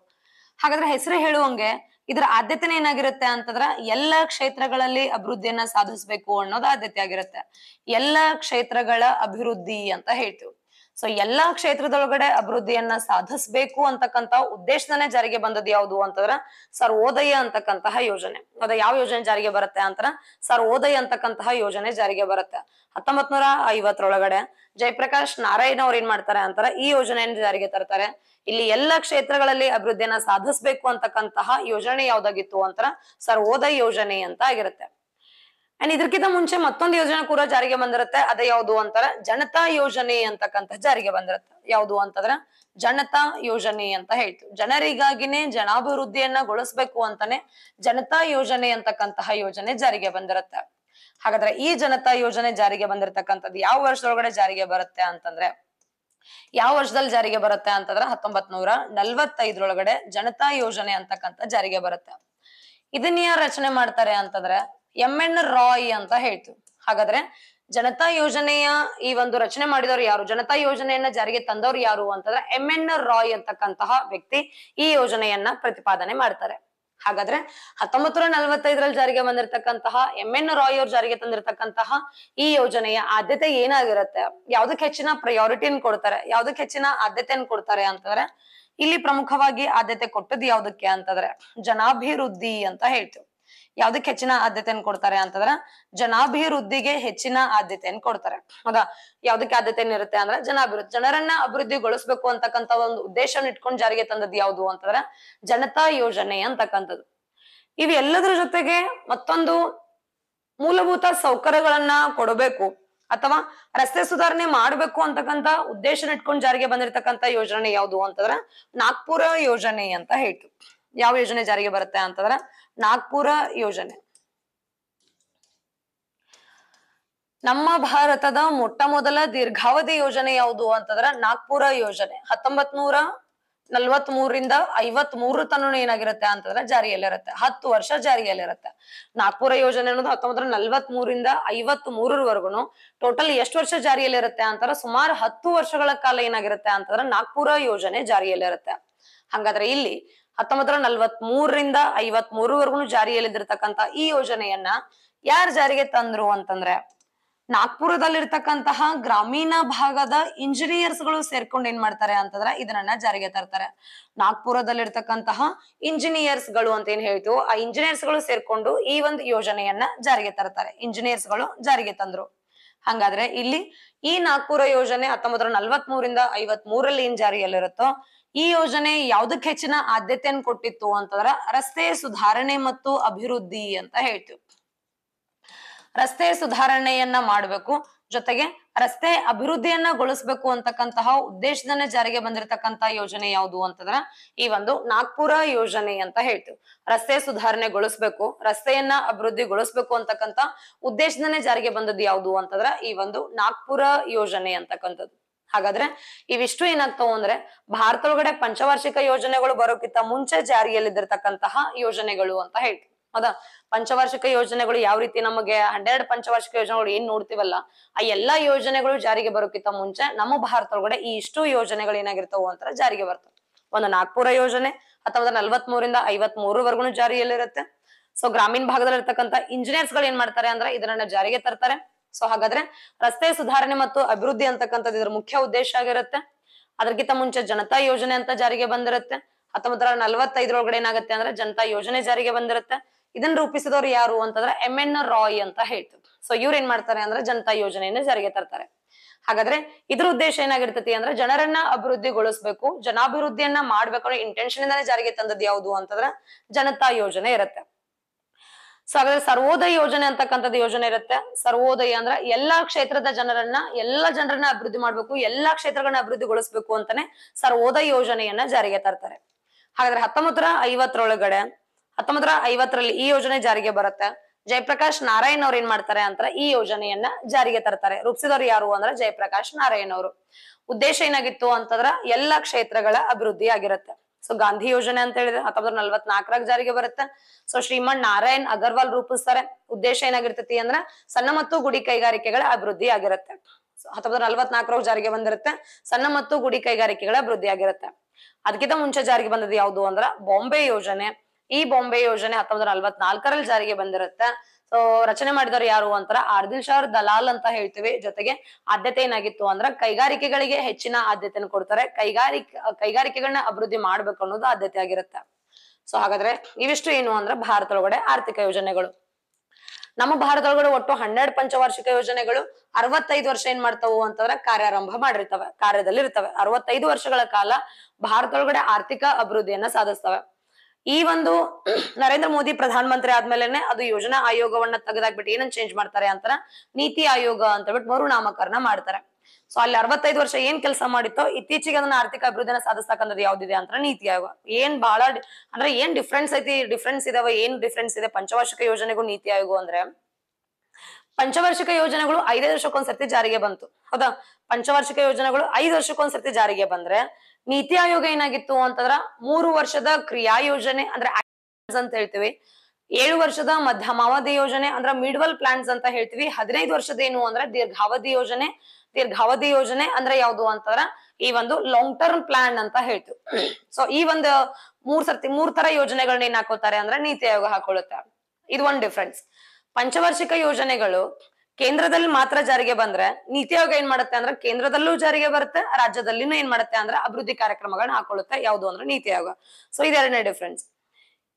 ಹಾಗಾದ್ರೆ ಹೆಸರು ಹೇಳುವಂಗೆ ಇದರ ಆದ್ಯತೆ ಏನಾಗಿರುತ್ತೆ ಅಂತಂದ್ರ ಎಲ್ಲ ಕ್ಷೇತ್ರಗಳಲ್ಲಿ ಅಭಿವೃದ್ಧಿಯನ್ನ ಸಾಧಿಸಬೇಕು ಅನ್ನೋದು ಆದ್ಯತೆ ಆಗಿರುತ್ತೆ ಎಲ್ಲ ಕ್ಷೇತ್ರಗಳ ಅಭಿವೃದ್ಧಿ ಅಂತ ಹೇಳ್ತೀವಿ ಸೊ ಎಲ್ಲಾ ಕ್ಷೇತ್ರದೊಳಗಡೆ ಅಭಿವೃದ್ಧಿಯನ್ನ ಸಾಧಿಸಬೇಕು ಅಂತಕ್ಕಂತ ಉದ್ದೇಶನೇ ಜಾರಿಗೆ ಬಂದದ್ದು ಯಾವುದು ಅಂತಂದ್ರ ಸರ್ವೋದಯ ಅಂತಕ್ಕಂತಹ ಯೋಜನೆ ಅದ ಯಾವ ಯೋಜನೆ ಜಾರಿಗೆ ಬರುತ್ತೆ ಅಂತರ ಸರ್ವೋದಯ ಅಂತಕ್ಕಂತಹ ಯೋಜನೆ ಜಾರಿಗೆ ಬರುತ್ತೆ ಹತ್ತೊಂಬತ್ ನೂರ ಐವತ್ತರೊಳಗಡೆ ಜಯಪ್ರಕಾಶ್ ನಾರಾಯಣ್ ಅವ್ರು ಏನ್ ಮಾಡ್ತಾರೆ ಅಂತಾರ ಈ ಯೋಜನೆಯನ್ನು ಜಾರಿಗೆ ತರ್ತಾರೆ ಇಲ್ಲಿ ಎಲ್ಲಾ ಕ್ಷೇತ್ರಗಳಲ್ಲಿ ಅಭಿವೃದ್ಧಿಯನ್ನ ಸಾಧಿಸಬೇಕು ಅಂತಕ್ಕಂತಹ ಯೋಜನೆ ಯಾವ್ದಾಗಿತ್ತು ಅಂತರ ಸರ್ವೋದಯ ಯೋಜನೆ ಅಂತ ಆಗಿರುತ್ತೆ ಅಂಡ್ ಇದಕ್ಕಿಂತ ಮುಂಚೆ ಮತ್ತೊಂದು ಯೋಜನೆ ಕೂಡ ಜಾರಿಗೆ ಬಂದಿರುತ್ತೆ ಅದೇ ಯಾವುದು ಅಂತಾರ ಜನತಾ ಯೋಜನೆ ಅಂತಕ್ಕಂತ ಜಾರಿಗೆ ಬಂದಿರುತ್ತೆ ಯಾವುದು ಅಂತಂದ್ರೆ ಜನತಾ ಯೋಜನೆ ಅಂತ ಹೇಳ್ತು ಜನರಿಗಾಗಿನೇ ಜನಾಭಿವೃದ್ಧಿಯನ್ನ ಗೊಳಿಸ್ಬೇಕು ಅಂತಾನೆ ಜನತಾ ಯೋಜನೆ ಅಂತಕ್ಕಂತಹ ಯೋಜನೆ ಜಾರಿಗೆ ಬಂದಿರುತ್ತೆ ಹಾಗಾದ್ರೆ ಈ ಜನತಾ ಯೋಜನೆ ಜಾರಿಗೆ ಬಂದಿರತಕ್ಕಂಥದ್ದು ಯಾವ ವರ್ಷದೊಳಗಡೆ ಜಾರಿಗೆ ಬರುತ್ತೆ ಅಂತಂದ್ರೆ ಯಾವ ವರ್ಷದಲ್ಲಿ ಜಾರಿಗೆ ಬರುತ್ತೆ ಅಂತಂದ್ರೆ ಹತ್ತೊಂಬತ್ ನೂರ ನಲ್ವತ್ತೈದರೊಳಗಡೆ ಜನತಾ ಯೋಜನೆ ಅಂತಕ್ಕಂಥ ಜಾರಿಗೆ ಬರುತ್ತೆ ಇದನ್ನ ಯಾರು ರಚನೆ ಮಾಡ್ತಾರೆ ಅಂತಂದ್ರೆ ಎಂ ಎನ್ ರಾಯ್ ಅಂತ ಹೇಳ್ತು ಹಾಗಾದ್ರೆ ಜನತಾ ಯೋಜನೆಯ ಈ ಒಂದು ರಚನೆ ಮಾಡಿದವರು ಯಾರು ಜನತಾ ಯೋಜನೆಯನ್ನ ಜಾರಿಗೆ ತಂದವರು ಯಾರು ಅಂತಂದ್ರೆ ಎಂ ಎನ್ ರಾಯ್ ಅಂತಕ್ಕಂತಹ ವ್ಯಕ್ತಿ ಈ ಯೋಜನೆಯನ್ನ ಪ್ರತಿಪಾದನೆ ಮಾಡ್ತಾರೆ ಹಾಗಾದ್ರೆ ಹತ್ತೊಂಬತ್ತು ನೂರ ನಲವತ್ತೈದರಲ್ಲಿ ಜಾರಿಗೆ ಬಂದಿರತಕ್ಕಂತಹ ಎಂ ಎನ್ ರಾಯ್ ಅವ್ರು ಜಾರಿಗೆ ತಂದಿರತಕ್ಕಂತಹ ಈ ಯೋಜನೆಯ ಆದ್ಯತೆ ಏನಾಗಿರುತ್ತೆ ಯಾವ್ದಕ್ಕೆ ಹೆಚ್ಚಿನ ಪ್ರಯಾರಿಟಿಯನ್ನು ಕೊಡ್ತಾರೆ ಯಾವ್ದಕ್ಕೆ ಹೆಚ್ಚಿನ ಆದ್ಯತೆಯನ್ನು ಕೊಡ್ತಾರೆ ಅಂತಂದ್ರೆ ಇಲ್ಲಿ ಪ್ರಮುಖವಾಗಿ ಆದ್ಯತೆ ಕೊಟ್ಟದ್ದು ಯಾವ್ದಕ್ಕೆ ಅಂತಂದ್ರೆ ಜನಾಭಿವೃದ್ಧಿ ಅಂತ ಹೇಳ್ತು ಯಾವ್ದಕ್ಕೆ ಹೆಚ್ಚಿನ ಆದ್ಯತೆಯನ್ನು ಕೊಡ್ತಾರೆ ಅಂತಂದ್ರ ಜನಾಭಿವೃದ್ಧಿಗೆ ಹೆಚ್ಚಿನ ಆದ್ಯತೆಯನ್ನು ಕೊಡ್ತಾರೆ ಹೌದಾ ಯಾವ್ದಕ್ಕೆ ಆದ್ಯತೆ ಇರುತ್ತೆ ಅಂದ್ರ ಜನಾಭಿವೃದ್ಧಿ ಜನರನ್ನ ಅಭಿವೃದ್ಧಿಗೊಳಿಸ್ಬೇಕು ಅಂತಕ್ಕಂತ ಒಂದು ಉದ್ದೇಶವನ್ನು ಇಟ್ಕೊಂಡು ಜಾರಿಗೆ ತಂದದ್ದು ಯಾವ್ದು ಅಂತಂದ್ರ ಜನತಾ ಯೋಜನೆ ಅಂತಕ್ಕಂಥದ್ದು ಇವೆಲ್ಲದರ ಜೊತೆಗೆ ಮತ್ತೊಂದು ಮೂಲಭೂತ ಸೌಕರ್ಯಗಳನ್ನ ಕೊಡಬೇಕು ಅಥವಾ ರಸ್ತೆ ಸುಧಾರಣೆ ಮಾಡ್ಬೇಕು ಅಂತಕ್ಕಂತ ಉದ್ದೇಶ ಇಟ್ಕೊಂಡು ಜಾರಿಗೆ ಬಂದಿರತಕ್ಕಂತ ಯೋಜನೆ ಯಾವ್ದು ಅಂತಂದ್ರ ನಾಗ್ಪುರ ಯೋಜನೆ ಅಂತ ಹೇಳ್ತು ಯಾವ ಯೋಜನೆ ಜಾರಿಗೆ ಬರುತ್ತೆ ಅಂತಂದ್ರ ನಾಗ್ಪುರ ಯೋಜನೆ ನಮ್ಮ ಭಾರತದ ಮೊಟ್ಟ ಮೊದಲ ದೀರ್ಘಾವಧಿ ಯೋಜನೆ ಯಾವುದು ಅಂತಂದ್ರ ನಾಗ್ಪುರ ಯೋಜನೆ ಹತ್ತೊಂಬತ್ ನೂರ ನಲ್ವತ್ ಮೂರರಿಂದ ಐವತ್ ಮೂರು ತನ ಏನಾಗಿರುತ್ತೆ ಅಂತಂದ್ರೆ ಜಾರಿಯಲ್ಲಿರುತ್ತೆ ಹತ್ತು ವರ್ಷ ಜಾರಿಯಲ್ಲಿರುತ್ತೆ ನಾಗ್ಪುರ ಯೋಜನೆ ಅನ್ನೋದು ಹತ್ತೊಂಬತ್ತರ ನಲ್ವತ್ ಮೂರಿಂದ ಐವತ್ ಮೂರವರೆಗೂ ಟೋಟಲ್ ಎಷ್ಟು ವರ್ಷ ಜಾರಿಯಲ್ಲಿರುತ್ತೆ ಅಂತಂದ್ರೆ ಸುಮಾರು ಹತ್ತು ವರ್ಷಗಳ ಕಾಲ ಏನಾಗಿರುತ್ತೆ ಅಂತಂದ್ರೆ ನಾಗ್ಪುರ ಯೋಜನೆ ಜಾರಿಯಲ್ಲಿರುತ್ತೆ ಹಂಗಾದ್ರೆ ಇಲ್ಲಿ ಹತ್ತೊಂಬತ್ತರ ನಲ್ವತ್ ಮೂರರಿಂದ ಐವತ್ ಮೂರವರೆಗೂ ಜಾರಿಯಲ್ಲಿದ್ದಿರ್ತಕ್ಕಂತ ಈ ಯೋಜನೆಯನ್ನ ಯಾರ್ ಜಾರಿಗೆ ತಂದ್ರು ಅಂತಂದ್ರೆ ನಾಗ್ಪುರದಲ್ಲಿರ್ತಕ್ಕಂತಹ ಗ್ರಾಮೀಣ ಭಾಗದ ಇಂಜಿನಿಯರ್ಸ್ ಗಳು ಸೇರ್ಕೊಂಡು ಏನ್ ಮಾಡ್ತಾರೆ ಅಂತಂದ್ರೆ ಇದನ್ನ ಜಾರಿಗೆ ತರ್ತಾರೆ ನಾಗ್ಪುರದಲ್ಲಿರ್ತಕ್ಕಂತಹ ಇಂಜಿನಿಯರ್ಸ್ ಗಳು ಅಂತ ಏನ್ ಹೇಳ್ತೀವಿ ಆ ಇಂಜಿನಿಯರ್ಸ್ ಗಳು ಸೇರ್ಕೊಂಡು ಈ ಒಂದು ಯೋಜನೆಯನ್ನ ಜಾರಿಗೆ ತರ್ತಾರೆ ಇಂಜಿನಿಯರ್ಸ್ ಗಳು ಜಾರಿಗೆ ತಂದ್ರು ಹಂಗಾದ್ರೆ ಇಲ್ಲಿ ಈ ನಾಗ್ಪುರ ಯೋಜನೆ ಹತ್ತೊಂಬತ್ತರ ನಲ್ವತ್ ಮೂರಿಂದ ಐವತ್ ಮೂರಲ್ಲಿ ಏನ್ ಜಾರಿಯಲ್ಲಿರುತ್ತೋ ಈ ಯೋಜನೆ ಯಾವ್ದಕ್ ಹೆಚ್ಚಿನ ಆದ್ಯತೆಯನ್ನು ಕೊಟ್ಟಿತ್ತು ಅಂತಂದ್ರ ರಸ್ತೆ ಸುಧಾರಣೆ ಮತ್ತು ಅಭಿವೃದ್ಧಿ ಅಂತ ಹೇಳ್ತೀವಿ ರಸ್ತೆ ಸುಧಾರಣೆಯನ್ನ ಮಾಡಬೇಕು ಜೊತೆಗೆ ರಸ್ತೆ ಅಭಿವೃದ್ಧಿಯನ್ನ ಗೊಳಿಸ್ಬೇಕು ಅಂತಕ್ಕಂತಹ ಉದ್ದೇಶದನ್ನ ಜಾರಿಗೆ ಬಂದಿರತಕ್ಕಂತ ಯೋಜನೆ ಯಾವುದು ಅಂತಂದ್ರ ಈ ಒಂದು ನಾಗ್ಪುರ ಯೋಜನೆ ಅಂತ ಹೇಳ್ತೀವಿ ರಸ್ತೆ ಸುಧಾರಣೆಗೊಳಿಸ್ಬೇಕು ರಸ್ತೆಯನ್ನ ಅಭಿವೃದ್ಧಿಗೊಳಿಸ್ಬೇಕು ಅಂತಕ್ಕಂತ ಉದ್ದೇಶದನ್ನ ಜಾರಿಗೆ ಬಂದದ್ದು ಯಾವುದು ಅಂತಂದ್ರ ಈ ಒಂದು ನಾಗ್ಪುರ ಯೋಜನೆ ಅಂತಕ್ಕಂಥದ್ದು ಹಾಗಾದ್ರೆ ಇವಿಷ್ಟು ಏನಾಗ್ತಾವ ಅಂದ್ರೆ ಭಾರತ ಒಳಗಡೆ ಪಂಚವಾರ್ಷಿಕ ಯೋಜನೆಗಳು ಬರೋಕ್ಕಿಂತ ಮುಂಚೆ ಜಾರಿಯಲ್ಲಿದ್ದಿರ್ತಕ್ಕಂತಹ ಯೋಜನೆಗಳು ಅಂತ ಹೇಳ್ತೀವಿ ಹೌದಾ ಪಂಚವಾರ್ಷಿಕ ಯೋಜನೆಗಳು ಯಾವ ರೀತಿ ನಮಗೆ ಹನ್ನೆರಡು ಪಂಚವಾರ್ಷಿಕ ಯೋಜನೆಗಳು ಏನ್ ನೋಡ್ತೀವಲ್ಲ ಆ ಎಲ್ಲಾ ಯೋಜನೆಗಳು ಜಾರಿಗೆ ಬರೋಕ್ಕಿಂತ ಮುಂಚೆ ನಮ್ಮ ಭಾರತ ಒಳಗಡೆ ಈ ಇಷ್ಟು ಯೋಜನೆಗಳು ಏನಾಗಿರ್ತಾವ ಅಂತ ಜಾರಿಗೆ ಬರ್ತವೆ ಒಂದು ನಾಗ್ಪುರ ಯೋಜನೆ ಅಥವಾ ನಲ್ವತ್ ಮೂರಿಂದ ಐವತ್ ಮೂರವರೆಗೂ ಜಾರಿಯಲ್ಲಿರುತ್ತೆ ಸೊ ಗ್ರಾಮೀಣ ಭಾಗದಲ್ಲಿ ಇರ್ತಕ್ಕಂಥ ಇಂಜಿನಿಯರ್ಸ್ ಗಳು ಏನ್ ಮಾಡ್ತಾರೆ ಅಂದ್ರೆ ಇದನ್ನ ಜಾರಿಗೆ ತರ್ತಾರೆ ಸೊ ಹಾಗಾದ್ರೆ ರಸ್ತೆ ಸುಧಾರಣೆ ಮತ್ತು ಅಭಿವೃದ್ಧಿ ಅಂತಕ್ಕಂಥದ್ದು ಇದರ ಮುಖ್ಯ ಉದ್ದೇಶ ಆಗಿರುತ್ತೆ ಅದಕ್ಕಿಂತ ಮುಂಚೆ ಜನತಾ ಯೋಜನೆ ಅಂತ ಜಾರಿಗೆ ಬಂದಿರುತ್ತೆ ಹತ್ತೊಂಬತ್ತರ ನಲವತ್ತೈದರೊಳಗಡೆ ಏನಾಗುತ್ತೆ ಅಂದ್ರೆ ಜನತಾ ಯೋಜನೆ ಜಾರಿಗೆ ಬಂದಿರುತ್ತೆ ಇದನ್ನ ರೂಪಿಸಿದವರು ಯಾರು ಅಂತಂದ್ರೆ ಎಂ ಎನ್ ರಾಯ್ ಅಂತ ಹೇಳ್ತಾರೆ ಸೊ ಇವ್ರು ಏನ್ ಮಾಡ್ತಾರೆ ಅಂದ್ರೆ ಜನತಾ ಯೋಜನೆಯನ್ನ ಜಾರಿಗೆ ತರ್ತಾರೆ ಹಾಗಾದ್ರೆ ಇದ್ರ ಉದ್ದೇಶ ಏನಾಗಿರ್ತತಿ ಅಂದ್ರೆ ಜನರನ್ನ ಅಭಿವೃದ್ಧಿಗೊಳಿಸ್ಬೇಕು ಜನಾಭಿವೃದ್ಧಿಯನ್ನ ಮಾಡ್ಬೇಕು ಅನ್ನೋ ಇಂಟೆನ್ಷನ್ ಇಂದಾನೆ ಜಾರಿಗೆ ತಂದದ್ದು ಯಾವುದು ಅಂತಂದ್ರೆ ಜನತಾ ಯೋಜನೆ ಇರುತ್ತೆ ಸೊ ಹಾಗಾದ್ರೆ ಸರ್ವೋದಯ ಯೋಜನೆ ಅಂತಕ್ಕಂಥದ್ದು ಯೋಜನೆ ಇರುತ್ತೆ ಸರ್ವೋದಯ ಅಂದ್ರೆ ಎಲ್ಲಾ ಕ್ಷೇತ್ರದ ಜನರನ್ನ ಎಲ್ಲಾ ಜನರನ್ನ ಅಭಿವೃದ್ಧಿ ಮಾಡ್ಬೇಕು ಎಲ್ಲಾ ಕ್ಷೇತ್ರಗಳನ್ನ ಅಭಿವೃದ್ಧಿಗೊಳಿಸ್ಬೇಕು ಅಂತಾನೆ ಸರ್ವೋದಯ ಯೋಜನೆಯನ್ನ ಜಾರಿಗೆ ತರ್ತಾರೆ ಹಾಗಾದ್ರೆ ಹತ್ತೊಂಬತ್ತರ ಐವತ್ತರೊಳಗಡೆ ಹತ್ತೊಂಬತ್ತರ ಐವತ್ತರಲ್ಲಿ ಈ ಯೋಜನೆ ಜಾರಿಗೆ ಬರುತ್ತೆ ಜಯಪ್ರಕಾಶ್ ನಾರಾಯಣ್ ಅವ್ರು ಏನ್ ಮಾಡ್ತಾರೆ ಅಂತ ಈ ಯೋಜನೆಯನ್ನ ಜಾರಿಗೆ ತರ್ತಾರೆ ರೂಪಿಸಿದವ್ರು ಯಾರು ಅಂದ್ರೆ ಜಯಪ್ರಕಾಶ್ ನಾರಾಯಣ್ ಅವರು ಉದ್ದೇಶ ಏನಾಗಿತ್ತು ಅಂತಂದ್ರ ಎಲ್ಲಾ ಕ್ಷೇತ್ರಗಳ ಅಭಿವೃದ್ಧಿ ಆಗಿರುತ್ತೆ ಸೊ ಗಾಂಧಿ ಯೋಜನೆ ಅಂತ ಹೇಳಿದ್ರೆ ಹತ್ತೊಂಬತ್ ನಲ್ವತ್ನಾಲ್ಕರಾಗ ಜಾರಿಗೆ ಬರುತ್ತೆ ಸೊ ಶ್ರೀಮನ್ ನಾರಾಯಣ್ ಅಗರ್ವಾಲ್ ರೂಪಿಸ್ತಾರೆ ಉದ್ದೇಶ ಏನಾಗಿರ್ತೈತಿ ಅಂದ್ರ ಸಣ್ಣ ಮತ್ತು ಗುಡಿ ಕೈಗಾರಿಕೆಗಳ ಅಭಿವೃದ್ಧಿ ಆಗಿರುತ್ತೆ ಹತ್ತೊಂಬತ್ ನಲ್ವತ್ನಾಲ್ಕರಾಗ ಜಾರಿಗೆ ಬಂದಿರುತ್ತೆ ಸಣ್ಣ ಮತ್ತು ಗುಡಿ ಕೈಗಾರಿಕೆಗಳ ಅಭಿವೃದ್ಧಿ ಆಗಿರುತ್ತೆ ಅದಕ್ಕಿಂತ ಮುಂಚೆ ಜಾರಿಗೆ ಬಂದದ್ದು ಯಾವುದು ಅಂದ್ರ ಬಾಂಬೆ ಯೋಜನೆ ಈ ಬಾಂಬೆ ಯೋಜನೆ ಹತ್ತೊಂಬತ್ ನಲ್ವತ್ನಾಲ್ಕರಲ್ಲಿ ಜಾರಿಗೆ ಬಂದಿರುತ್ತೆ ಸೊ ರಚನೆ ಮಾಡಿದವರು ಯಾರು ಅಂತಾರ ಆರ್ದಿಲ್ ಶಾರ್ ದಲಾಲ್ ಅಂತ ಹೇಳ್ತೀವಿ ಜೊತೆಗೆ ಆದ್ಯತೆ ಏನಾಗಿತ್ತು ಅಂದ್ರ ಕೈಗಾರಿಕೆಗಳಿಗೆ ಹೆಚ್ಚಿನ ಆದ್ಯತೆಯನ್ನು ಕೊಡ್ತಾರೆ ಕೈಗಾರಿಕೆ ಕೈಗಾರಿಕೆಗಳನ್ನ ಅಭಿವೃದ್ಧಿ ಮಾಡ್ಬೇಕು ಅನ್ನೋದು ಆದ್ಯತೆ ಆಗಿರುತ್ತೆ ಸೊ ಹಾಗಾದ್ರೆ ಇವಿಷ್ಟು ಏನು ಅಂದ್ರ ಭಾರತದೊಳಗಡೆ ಆರ್ಥಿಕ ಯೋಜನೆಗಳು ನಮ್ಮ ಭಾರತದೊಳಗಡೆ ಒಟ್ಟು ಹನ್ನೆರಡು ಪಂಚವಾರ್ಷಿಕ ಯೋಜನೆಗಳು ಅರವತ್ತೈದು ವರ್ಷ ಏನ್ ಮಾಡ್ತಾವು ಅಂತಂದ್ರೆ ಕಾರ್ಯಾರಂಭ ಮಾಡಿರ್ತವೆ ಕಾರ್ಯದಲ್ಲಿ ಇರ್ತವೆ ಅರವತ್ತೈದು ವರ್ಷಗಳ ಕಾಲ ಭಾರತದೊಳಗಡೆ ಆರ್ಥಿಕ ಅಭಿವೃದ್ಧಿಯನ್ನ ಸಾಧಿಸ್ತವೆ ಈ ಒಂದು ನರೇಂದ್ರ ಮೋದಿ ಪ್ರಧಾನ ಮಂತ್ರಿ ಆದ್ಮೇಲೆನೆ ಅದು ಯೋಜನಾ ಆಯೋಗವನ್ನ ತೆಗೆದಾಕ್ಬಿಟ್ಟು ಏನನ್ ಚೇಂಜ್ ಮಾಡ್ತಾರೆ ಅಂತಾರ ನೀತಿ ಆಯೋಗ ಅಂತ ಹೇಳ್ಬಿಟ್ಟು ನಾಮಕರಣ ಮಾಡ್ತಾರೆ ಸೊ ಅಲ್ಲಿ ಅರವತ್ತೈದು ವರ್ಷ ಏನ್ ಕೆಲಸ ಮಾಡಿತ್ತೋ ಇತ್ತೀಚೆಗೆ ಅದನ್ನ ಆರ್ಥಿಕ ಅಭಿವೃದ್ಧಿನ ಸಾಧಿಸ್ತಕ್ಕಂಥದ್ದು ಯಾವ್ದಿದೆ ಅಂತ ನೀತಿ ಆಯೋಗ ಏನ್ ಬಹಳ ಅಂದ್ರೆ ಏನ್ ಡಿಫ್ರೆನ್ಸ್ ಐತಿ ಡಿಫ್ರೆನ್ಸ್ ಇದಾವ ಏನ್ ಡಿಫ್ರೆನ್ಸ್ ಇದೆ ಪಂಚವಾರ್ಷಿಕ ಯೋಜನೆಗೂ ನೀತಿ ಆಯೋಗ ಅಂದ್ರೆ ಪಂಚವಾರ್ಷಿಕ ಯೋಜನೆಗಳು ಐದೈದು ವರ್ಷಕ್ಕೊಂದ್ಸರ್ತಿ ಜಾರಿಗೆ ಬಂತು ಹೌದಾ ಪಂಚವಾರ್ಷಿಕ ಯೋಜನೆಗಳು ಐದು ವರ್ಷಕ್ಕೊಂದ್ಸರ್ತಿ ಜಾರಿಗೆ ಬಂದ್ರೆ ನೀತಿ ಆಯೋಗ ಏನಾಗಿತ್ತು ಅಂತಂದ್ರ ಮೂರು ವರ್ಷದ ಕ್ರಿಯಾ ಯೋಜನೆ ಅಂದ್ರೆ ಅಂತ ಹೇಳ್ತೀವಿ ಏಳು ವರ್ಷದ ಮಧ್ಯಮಾವಧಿ ಯೋಜನೆ ಅಂದ್ರ ಮಿಡ್ವಲ್ ಪ್ಲಾನ್ಸ್ ಅಂತ ಹೇಳ್ತೀವಿ ಹದಿನೈದು ವರ್ಷದ ಏನು ಅಂದ್ರೆ ದೀರ್ಘಾವಧಿ ಯೋಜನೆ ದೀರ್ಘಾವಧಿ ಯೋಜನೆ ಅಂದ್ರೆ ಯಾವ್ದು ಅಂತಂದ್ರ ಈ ಒಂದು ಲಾಂಗ್ ಟರ್ಮ್ ಪ್ಲಾನ್ ಅಂತ ಹೇಳ್ತೀವಿ ಸೊ ಈ ಒಂದು ಮೂರ್ ಸರ್ತಿ ಮೂರ್ ತರ ಯೋಜನೆಗಳನ್ನ ಏನ್ ಹಾಕೋತಾರೆ ಅಂದ್ರೆ ನೀತಿ ಆಯೋಗ ಹಾಕೊಳ್ಳುತ್ತೆ ಇದು ಒಂದ್ ಡಿಫ್ರೆನ್ಸ್ ಪಂಚವಾರ್ಷಿಕ ಯೋಜನೆಗಳು ಕೇಂದ್ರದಲ್ಲಿ ಮಾತ್ರ ಜಾರಿಗೆ ಬಂದ್ರೆ ನೀತಿ ಆಯೋಗ ಏನ್ ಮಾಡುತ್ತೆ ಅಂದ್ರೆ ಕೇಂದ್ರದಲ್ಲೂ ಜಾರಿಗೆ ಬರುತ್ತೆ ರಾಜ್ಯದಲ್ಲಿನೂ ಏನ್ ಮಾಡುತ್ತೆ ಅಂದ್ರೆ ಅಭಿವೃದ್ಧಿ ಕಾರ್ಯಕ್ರಮಗಳನ್ನ ಹಾಕೊಳ್ಳುತ್ತೆ ಯಾವುದು ಅಂದ್ರೆ ನೀತಿ ಆಯೋಗ ಸೊ ಇದೆರಡನೇ ಡಿಫ್ರೆನ್ಸ್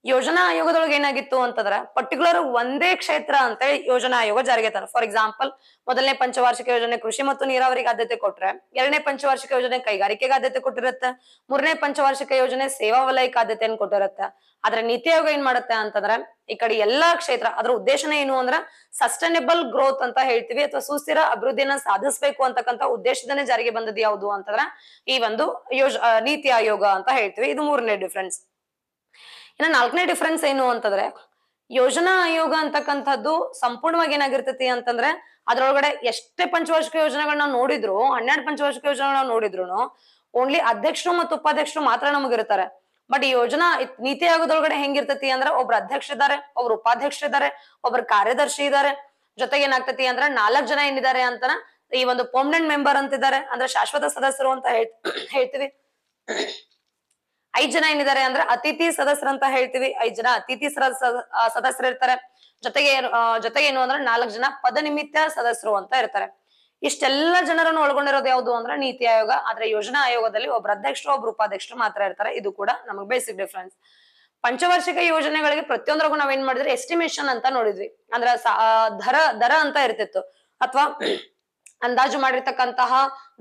ಯೋಜನಾ ಆಯೋಗದೊಳಗೆ ಏನಾಗಿತ್ತು ಅಂತಂದ್ರ ಪರ್ಟಿಕ್ಯುಲರ್ ಒಂದೇ ಕ್ಷೇತ್ರ ಅಂತ ಯೋಜನಾ ಆಯೋಗ ಜಾರಿಗೆ ತರ ಫಾರ್ ಎಕ್ಸಾಂಪಲ್ ಮೊದಲನೇ ಪಂಚವಾರ್ಷಿಕ ಯೋಜನೆ ಕೃಷಿ ಮತ್ತು ನೀರಾವರಿಗೆ ಆದ್ಯತೆ ಕೊಟ್ರೆ ಎರಡನೇ ಪಂಚವಾರ್ಷಿಕ ಯೋಜನೆ ಕೈಗಾರಿಕೆಗೆ ಆದ್ಯತೆ ಕೊಟ್ಟಿರುತ್ತೆ ಮೂರನೇ ಪಂಚವಾರ್ಷಿಕ ಯೋಜನೆ ಸೇವಾ ವಲಯಕ್ಕೆ ಆದ್ಯತೆಯನ್ನು ಕೊಟ್ಟಿರುತ್ತೆ ಆದ್ರೆ ನೀತಿ ಆಯೋಗ ಏನ್ ಮಾಡುತ್ತೆ ಅಂತಂದ್ರೆ ಈ ಕಡೆ ಎಲ್ಲಾ ಕ್ಷೇತ್ರ ಅದ್ರ ಉದ್ದೇಶನ ಏನು ಅಂದ್ರೆ ಸಸ್ಟೈನೇಬಲ್ ಗ್ರೋತ್ ಅಂತ ಹೇಳ್ತೀವಿ ಅಥವಾ ಸುಸ್ಥಿರ ಅಭಿವೃದ್ಧಿಯನ್ನ ಸಾಧಿಸಬೇಕು ಅಂತಕ್ಕಂಥ ಉದ್ದೇಶದನ್ನೇ ಜಾರಿಗೆ ಬಂದದ್ದು ಯಾವುದು ಅಂತಂದ್ರೆ ಈ ಒಂದು ಯೋಜ ನೀತಿ ಆಯೋಗ ಅಂತ ಹೇಳ್ತೀವಿ ಇದು ಮೂರನೇ ಡಿಫ್ರೆನ್ಸ್ ಇನ್ನ ನಾಲ್ಕನೇ ಡಿಫ್ರೆನ್ಸ್ ಏನು ಅಂತಂದ್ರೆ ಯೋಜನಾ ಆಯೋಗ ಅಂತಕ್ಕಂಥದ್ದು ಸಂಪೂರ್ಣವಾಗಿ ಏನಾಗಿರ್ತೈತಿ ಅಂತಂದ್ರೆ ಅದರೊಳಗಡೆ ಎಷ್ಟೇ ಪಂಚವಾರ್ಷಿಕ ಯೋಜನೆಗಳನ್ನ ನೋಡಿದ್ರು ಹನ್ನೆರಡು ಪಂಚವಾರ್ಷಿಕ ಯೋಜನೆಗಳನ್ನ ನೋಡಿದ್ರು ಓನ್ಲಿ ಅಧ್ಯಕ್ಷರು ಮತ್ತು ಉಪಾಧ್ಯಕ್ಷರು ಮಾತ್ರ ನಮಗಿರ್ತಾರೆ ಬಟ್ ಈ ಯೋಜನಾ ನೀತಿ ಆಯೋಗದೊಳಗಡೆ ಹೆಂಗಿರ್ತತಿ ಅಂದ್ರೆ ಒಬ್ರು ಅಧ್ಯಕ್ಷ ಇದ್ದಾರೆ ಒಬ್ರು ಉಪಾಧ್ಯಕ್ಷ ಇದ್ದಾರೆ ಒಬ್ರು ಕಾರ್ಯದರ್ಶಿ ಇದ್ದಾರೆ ಜೊತೆಗೆ ಏನಾಗ್ತತಿ ಅಂದ್ರೆ ನಾಲ್ಕು ಜನ ಏನಿದ್ದಾರೆ ಅಂತ ಈ ಒಂದು ಪರ್ಮನೆಂಟ್ ಮೆಂಬರ್ ಅಂತಿದ್ದಾರೆ ಅಂದ್ರೆ ಶಾಶ್ವತ ಸದಸ್ಯರು ಅಂತ ಹೇಳ್ತೀವಿ ಐದ್ ಜನ ಏನಿದ್ದಾರೆ ಅಂದ್ರೆ ಅತಿಥಿ ಅಂತ ಹೇಳ್ತೀವಿ ಐದ್ ಜನ ಅತಿಥಿ ಸದಸ್ಯರು ಇರ್ತಾರೆ ಜೊತೆಗೆ ಜೊತೆಗೆ ಏನು ಅಂದ್ರೆ ನಾಲ್ಕು ಜನ ಪದನಿಮಿತ್ತ ಸದಸ್ಯರು ಅಂತ ಇರ್ತಾರೆ ಇಷ್ಟೆಲ್ಲ ಜನರನ್ನು ಒಳಗೊಂಡಿರೋದು ಯಾವುದು ಅಂದ್ರೆ ನೀತಿ ಆಯೋಗ ಆದ್ರೆ ಯೋಜನಾ ಆಯೋಗದಲ್ಲಿ ಒಬ್ಬ ಅಧ್ಯಕ್ಷರು ಒಬ್ರು ಉಪಾಧ್ಯಕ್ಷರು ಮಾತ್ರ ಇರ್ತಾರೆ ಇದು ಕೂಡ ನಮಗೆ ಬೇಸಿಕ್ ಡಿಫ್ರೆನ್ಸ್ ಪಂಚವಾರ್ಷಿಕ ಯೋಜನೆಗಳಿಗೆ ನಾವ್ ಏನ್ ಮಾಡಿದ್ರೆ ಎಸ್ಟಿಮೇಶನ್ ಅಂತ ನೋಡಿದ್ವಿ ಅಂದ್ರೆ ದರ ದರ ಅಂತ ಇರ್ತಿತ್ತು ಅಥವಾ ಅಂದಾಜು ಮಾಡಿರ್ತಕ್ಕಂತಹ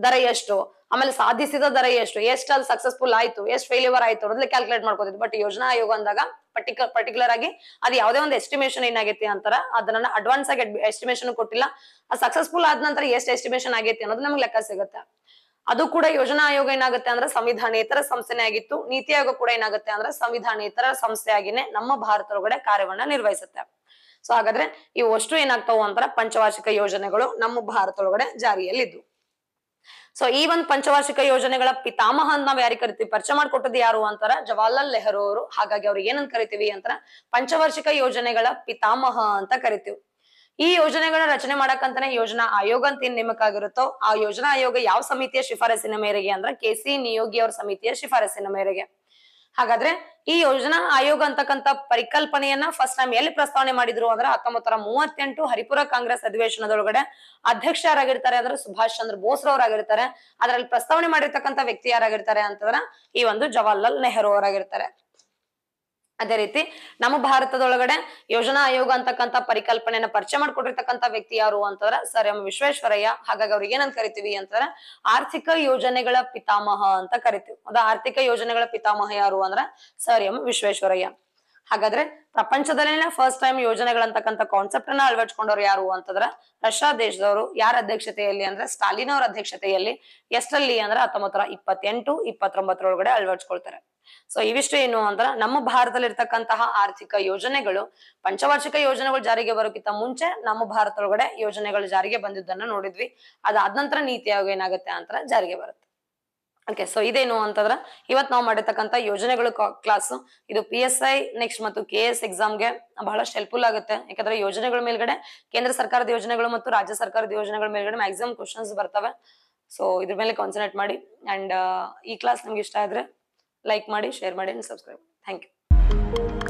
ದರ ಎಷ್ಟು ಆಮೇಲೆ ಸಾಧಿಸಿದ ದರ ಎಷ್ಟು ಎಷ್ಟು ಅಲ್ಲಿ ಸಕ್ಸಸ್ಫುಲ್ ಆಯ್ತು ಎಷ್ಟು ಫೇಲ್ಯೂರ್ ಆಯ್ತು ಅದ್ರಲ್ಲಿ ಕ್ಯಾಲ್ಕುಲೇಟ್ ಮಾಡ್ಕೋತಿದ್ ಬಟ್ ಯೋಜನಾ ಆಯೋಗ ಅಂದಾಗ ಪರ್ಟಿಕ್ಯುಲರ್ ಪರ್ಟಿಕ್ಯುಲರ್ ಆಗಿ ಅದು ಯಾವುದೇ ಒಂದು ಎಸ್ಟಿಮೇಷನ್ ಏನಾಗೈತಿ ಅಂತಾರ ಅದನ್ನ ಅಡ್ವಾನ್ಸ್ ಆಗಿ ಎಸ್ಟಿಮೇಷನ್ ಕೊಟ್ಟಿಲ್ಲ ಆ ಸಕ್ಸಸ್ಫುಲ್ ಆದ ನಂತರ ಎಷ್ಟು ಎಸ್ಟಿಮೇಷನ್ ಆಗೈತಿ ಅನ್ನೋದು ನಮ್ಗೆ ಲೆಕ್ಕ ಸಿಗುತ್ತೆ ಅದು ಕೂಡ ಯೋಜನಾ ಆಯೋಗ ಏನಾಗುತ್ತೆ ಅಂದ್ರೆ ಸಂವಿಧಾನೇತರ ಸಂಸ್ಥೆನೇ ಆಗಿತ್ತು ನೀತಿ ಆಯೋಗ ಕೂಡ ಏನಾಗುತ್ತೆ ಅಂದ್ರೆ ಸಂವಿಧಾನೇತರ ಸಂಸ್ಥೆ ಆಗಿನೇ ನಮ್ಮ ಭಾರತ ಒಳಗಡೆ ಕಾರ್ಯವನ್ನ ನಿರ್ವಹಿಸುತ್ತೆ ಸೊ ಹಾಗಾದ್ರೆ ಇವು ಅಷ್ಟು ಏನಾಗ್ತಾವು ಅಂತಾರ ಪಂಚವಾರ್ಷಿಕ ಯೋಜನೆಗಳು ನಮ್ಮ ಭಾರತ ಒಳಗಡೆ ಜಾರಿಯಲ್ಲಿದ್ದು ಸೊ ಈ ಒಂದು ಪಂಚವಾರ್ಷಿಕ ಯೋಜನೆಗಳ ಪಿತಾಮಹ ಅಂತ ನಾವ್ ಯಾರಿಗೆ ಕರಿತೀವಿ ಪರಿಚಯ ಮಾಡ್ಕೊಟ್ಟದ್ ಯಾರು ಅಂತಾರ ಜವಾಹರ್ಲಾಲ್ ನೆಹರು ಅವರು ಹಾಗಾಗಿ ಅವ್ರಿಗೆ ಏನಂತ ಕರಿತೀವಿ ಅಂತಾರ ಪಂಚವಾರ್ಷಿಕ ಯೋಜನೆಗಳ ಪಿತಾಮಹ ಅಂತ ಕರಿತೀವಿ ಈ ಯೋಜನೆಗಳ ರಚನೆ ಮಾಡಕ್ಕಂತಾನೆ ಯೋಜನಾ ಆಯೋಗ ಅಂತ ಏನ್ ನೇಮಕ ಆಗಿರುತ್ತೋ ಆ ಯೋಜನಾ ಆಯೋಗ ಯಾವ ಸಮಿತಿಯ ಶಿಫಾರಸಿನ ಮೇರೆಗೆ ಅಂದ್ರ ಕೆ ಸಿ ನಿಯೋಗಿ ಅವರ ಸಮಿತಿಯ ಶಿಫಾರಸಿನ ಮೇರೆಗೆ ಹಾಗಾದ್ರೆ ಈ ಯೋಜನಾ ಆಯೋಗ ಅಂತಕ್ಕಂತ ಪರಿಕಲ್ಪನೆಯನ್ನ ಫಸ್ಟ್ ಟೈಮ್ ಎಲ್ಲಿ ಪ್ರಸ್ತಾವನೆ ಮಾಡಿದ್ರು ಅಂದ್ರೆ ಹತ್ತೊಂಬತ್ತರ ಮೂವತ್ತೆಂಟು ಹರಿಪುರ ಕಾಂಗ್ರೆಸ್ ಅಧಿವೇಶನದೊಳಗಡೆ ಅಧ್ಯಕ್ಷರಾಗಿರ್ತಾರೆ ಅಂದ್ರೆ ಸುಭಾಷ್ ಚಂದ್ರ ಬೋಸ್ ಅವರಾಗಿರ್ತಾರೆ ಅದರಲ್ಲಿ ಪ್ರಸ್ತಾವನೆ ಮಾಡಿರ್ತಕ್ಕಂಥ ವ್ಯಕ್ತಿ ಯಾರಾಗಿರ್ತಾರೆ ಅಂತಂದ್ರ ಈ ಒಂದು ಜವಾಹರ್ಲಾಲ್ ನೆಹರು ಅವರಾಗಿರ್ತಾರೆ ಅದೇ ರೀತಿ ನಮ್ಮ ಭಾರತದೊಳಗಡೆ ಯೋಜನಾ ಆಯೋಗ ಅಂತಕ್ಕಂಥ ಪರಿಕಲ್ಪನೆಯನ್ನ ಪರಿಚಯ ಮಾಡ್ಕೊಟ್ಟಿರ್ತಕ್ಕಂಥ ವ್ಯಕ್ತಿ ಯಾರು ಅಂತಂದ್ರ ಸರ್ ಎಂ ವಿಶ್ವೇಶ್ವರಯ್ಯ ಹಾಗಾಗಿ ಅವ್ರಿಗೆ ಏನಂತ ಕರಿತೀವಿ ಅಂತಂದ್ರೆ ಆರ್ಥಿಕ ಯೋಜನೆಗಳ ಪಿತಾಮಹ ಅಂತ ಕರಿತೀವಿ ಅದ ಆರ್ಥಿಕ ಯೋಜನೆಗಳ ಪಿತಾಮಹ ಯಾರು ಅಂದ್ರ ಸರ್ ಎಂ ವಿಶ್ವೇಶ್ವರಯ್ಯ ಹಾಗಾದ್ರೆ ಪ್ರಪಂಚದಲ್ಲಿನ ಫಸ್ಟ್ ಟೈಮ್ ಯೋಜನೆಗಳಂತಕ್ಕಂಥ ಕಾನ್ಸೆಪ್ಟ್ ಅನ್ನ ಅಳವಡಿಸ್ಕೊಂಡವ್ರು ಯಾರು ಅಂತಂದ್ರ ರಷ್ಯಾ ದೇಶದವರು ಯಾರ ಅಧ್ಯಕ್ಷತೆಯಲ್ಲಿ ಅಂದ್ರೆ ಸ್ಟಾಲಿನ್ ಅವರ ಅಧ್ಯಕ್ಷತೆಯಲ್ಲಿ ಎಷ್ಟಲ್ಲಿ ಅಂದ್ರೆ ಹತ್ತೊಂಬತ್ತರ ಇಪ್ಪತ್ತೆಂಟು ಇಪ್ಪತ್ತೊಂಬತ್ತರೊಳಗಡೆ ಅಳವಡಿಸ್ಕೊಳ್ತಾರೆ ಸೊ ಇವಿಷ್ಟು ಏನು ಅಂದ್ರ ನಮ್ಮ ಭಾರತದಲ್ಲಿ ಇರ್ತಕ್ಕಂತಹ ಆರ್ಥಿಕ ಯೋಜನೆಗಳು ಪಂಚವಾರ್ಷಿಕ ಯೋಜನೆಗಳು ಜಾರಿಗೆ ಬರೋಕ್ಕಿಂತ ಮುಂಚೆ ನಮ್ಮ ಭಾರತ ಒಳಗಡೆ ಯೋಜನೆಗಳು ಜಾರಿಗೆ ಬಂದಿದ್ದನ್ನ ನೋಡಿದ್ವಿ ಅದಾದ ನಂತರ ನೀತಿ ಆಯೋಗ ಏನಾಗುತ್ತೆ ಅಂತ ಜಾರಿಗೆ ಬರುತ್ತೆ ಓಕೆ ಸೊ ಇದೇನು ಅಂತಂದ್ರ ಇವತ್ ನಾವು ಮಾಡಿರ್ತಕ್ಕಂಥ ಯೋಜನೆಗಳು ಕ್ಲಾಸ್ ಇದು ಪಿ ಎಸ್ ಐ ನೆಕ್ಸ್ಟ್ ಮತ್ತು ಕೆ ಎಸ್ ಎಕ್ಸಾಮ್ಗೆ ಬಹಳಷ್ಟು ಹೆಲ್ಪ್ಫುಲ್ ಆಗುತ್ತೆ ಯಾಕಂದ್ರೆ ಯೋಜನೆಗಳ ಮೇಲ್ಗಡೆ ಕೇಂದ್ರ ಸರ್ಕಾರದ ಯೋಜನೆಗಳು ಮತ್ತು ರಾಜ್ಯ ಸರ್ಕಾರದ ಯೋಜನೆಗಳ ಮೇಲ್ಗಡೆ ಮ್ಯಾಕ್ಸಿಮಮ್ ಕ್ವಶನ್ಸ್ ಬರ್ತವೆ ಸೊ ಇದ್ರ ಮೇಲೆ ಕಾನ್ಸಂಟ್ರೇಟ್ ಮಾಡಿ ಅಂಡ್ ಈ ಕ್ಲಾಸ್ ನಿಮ್ಗೆ ಇಷ್ಟ ಆದ್ರೆ ಲೈಕ್ ಮಾಡಿ ಶೇರ್ ಮಾಡಿ ಅಂಡ್ ಸಬ್ಸ್ಕ್ರೈಬ್ ಥ್ಯಾಂಕ್ ಯು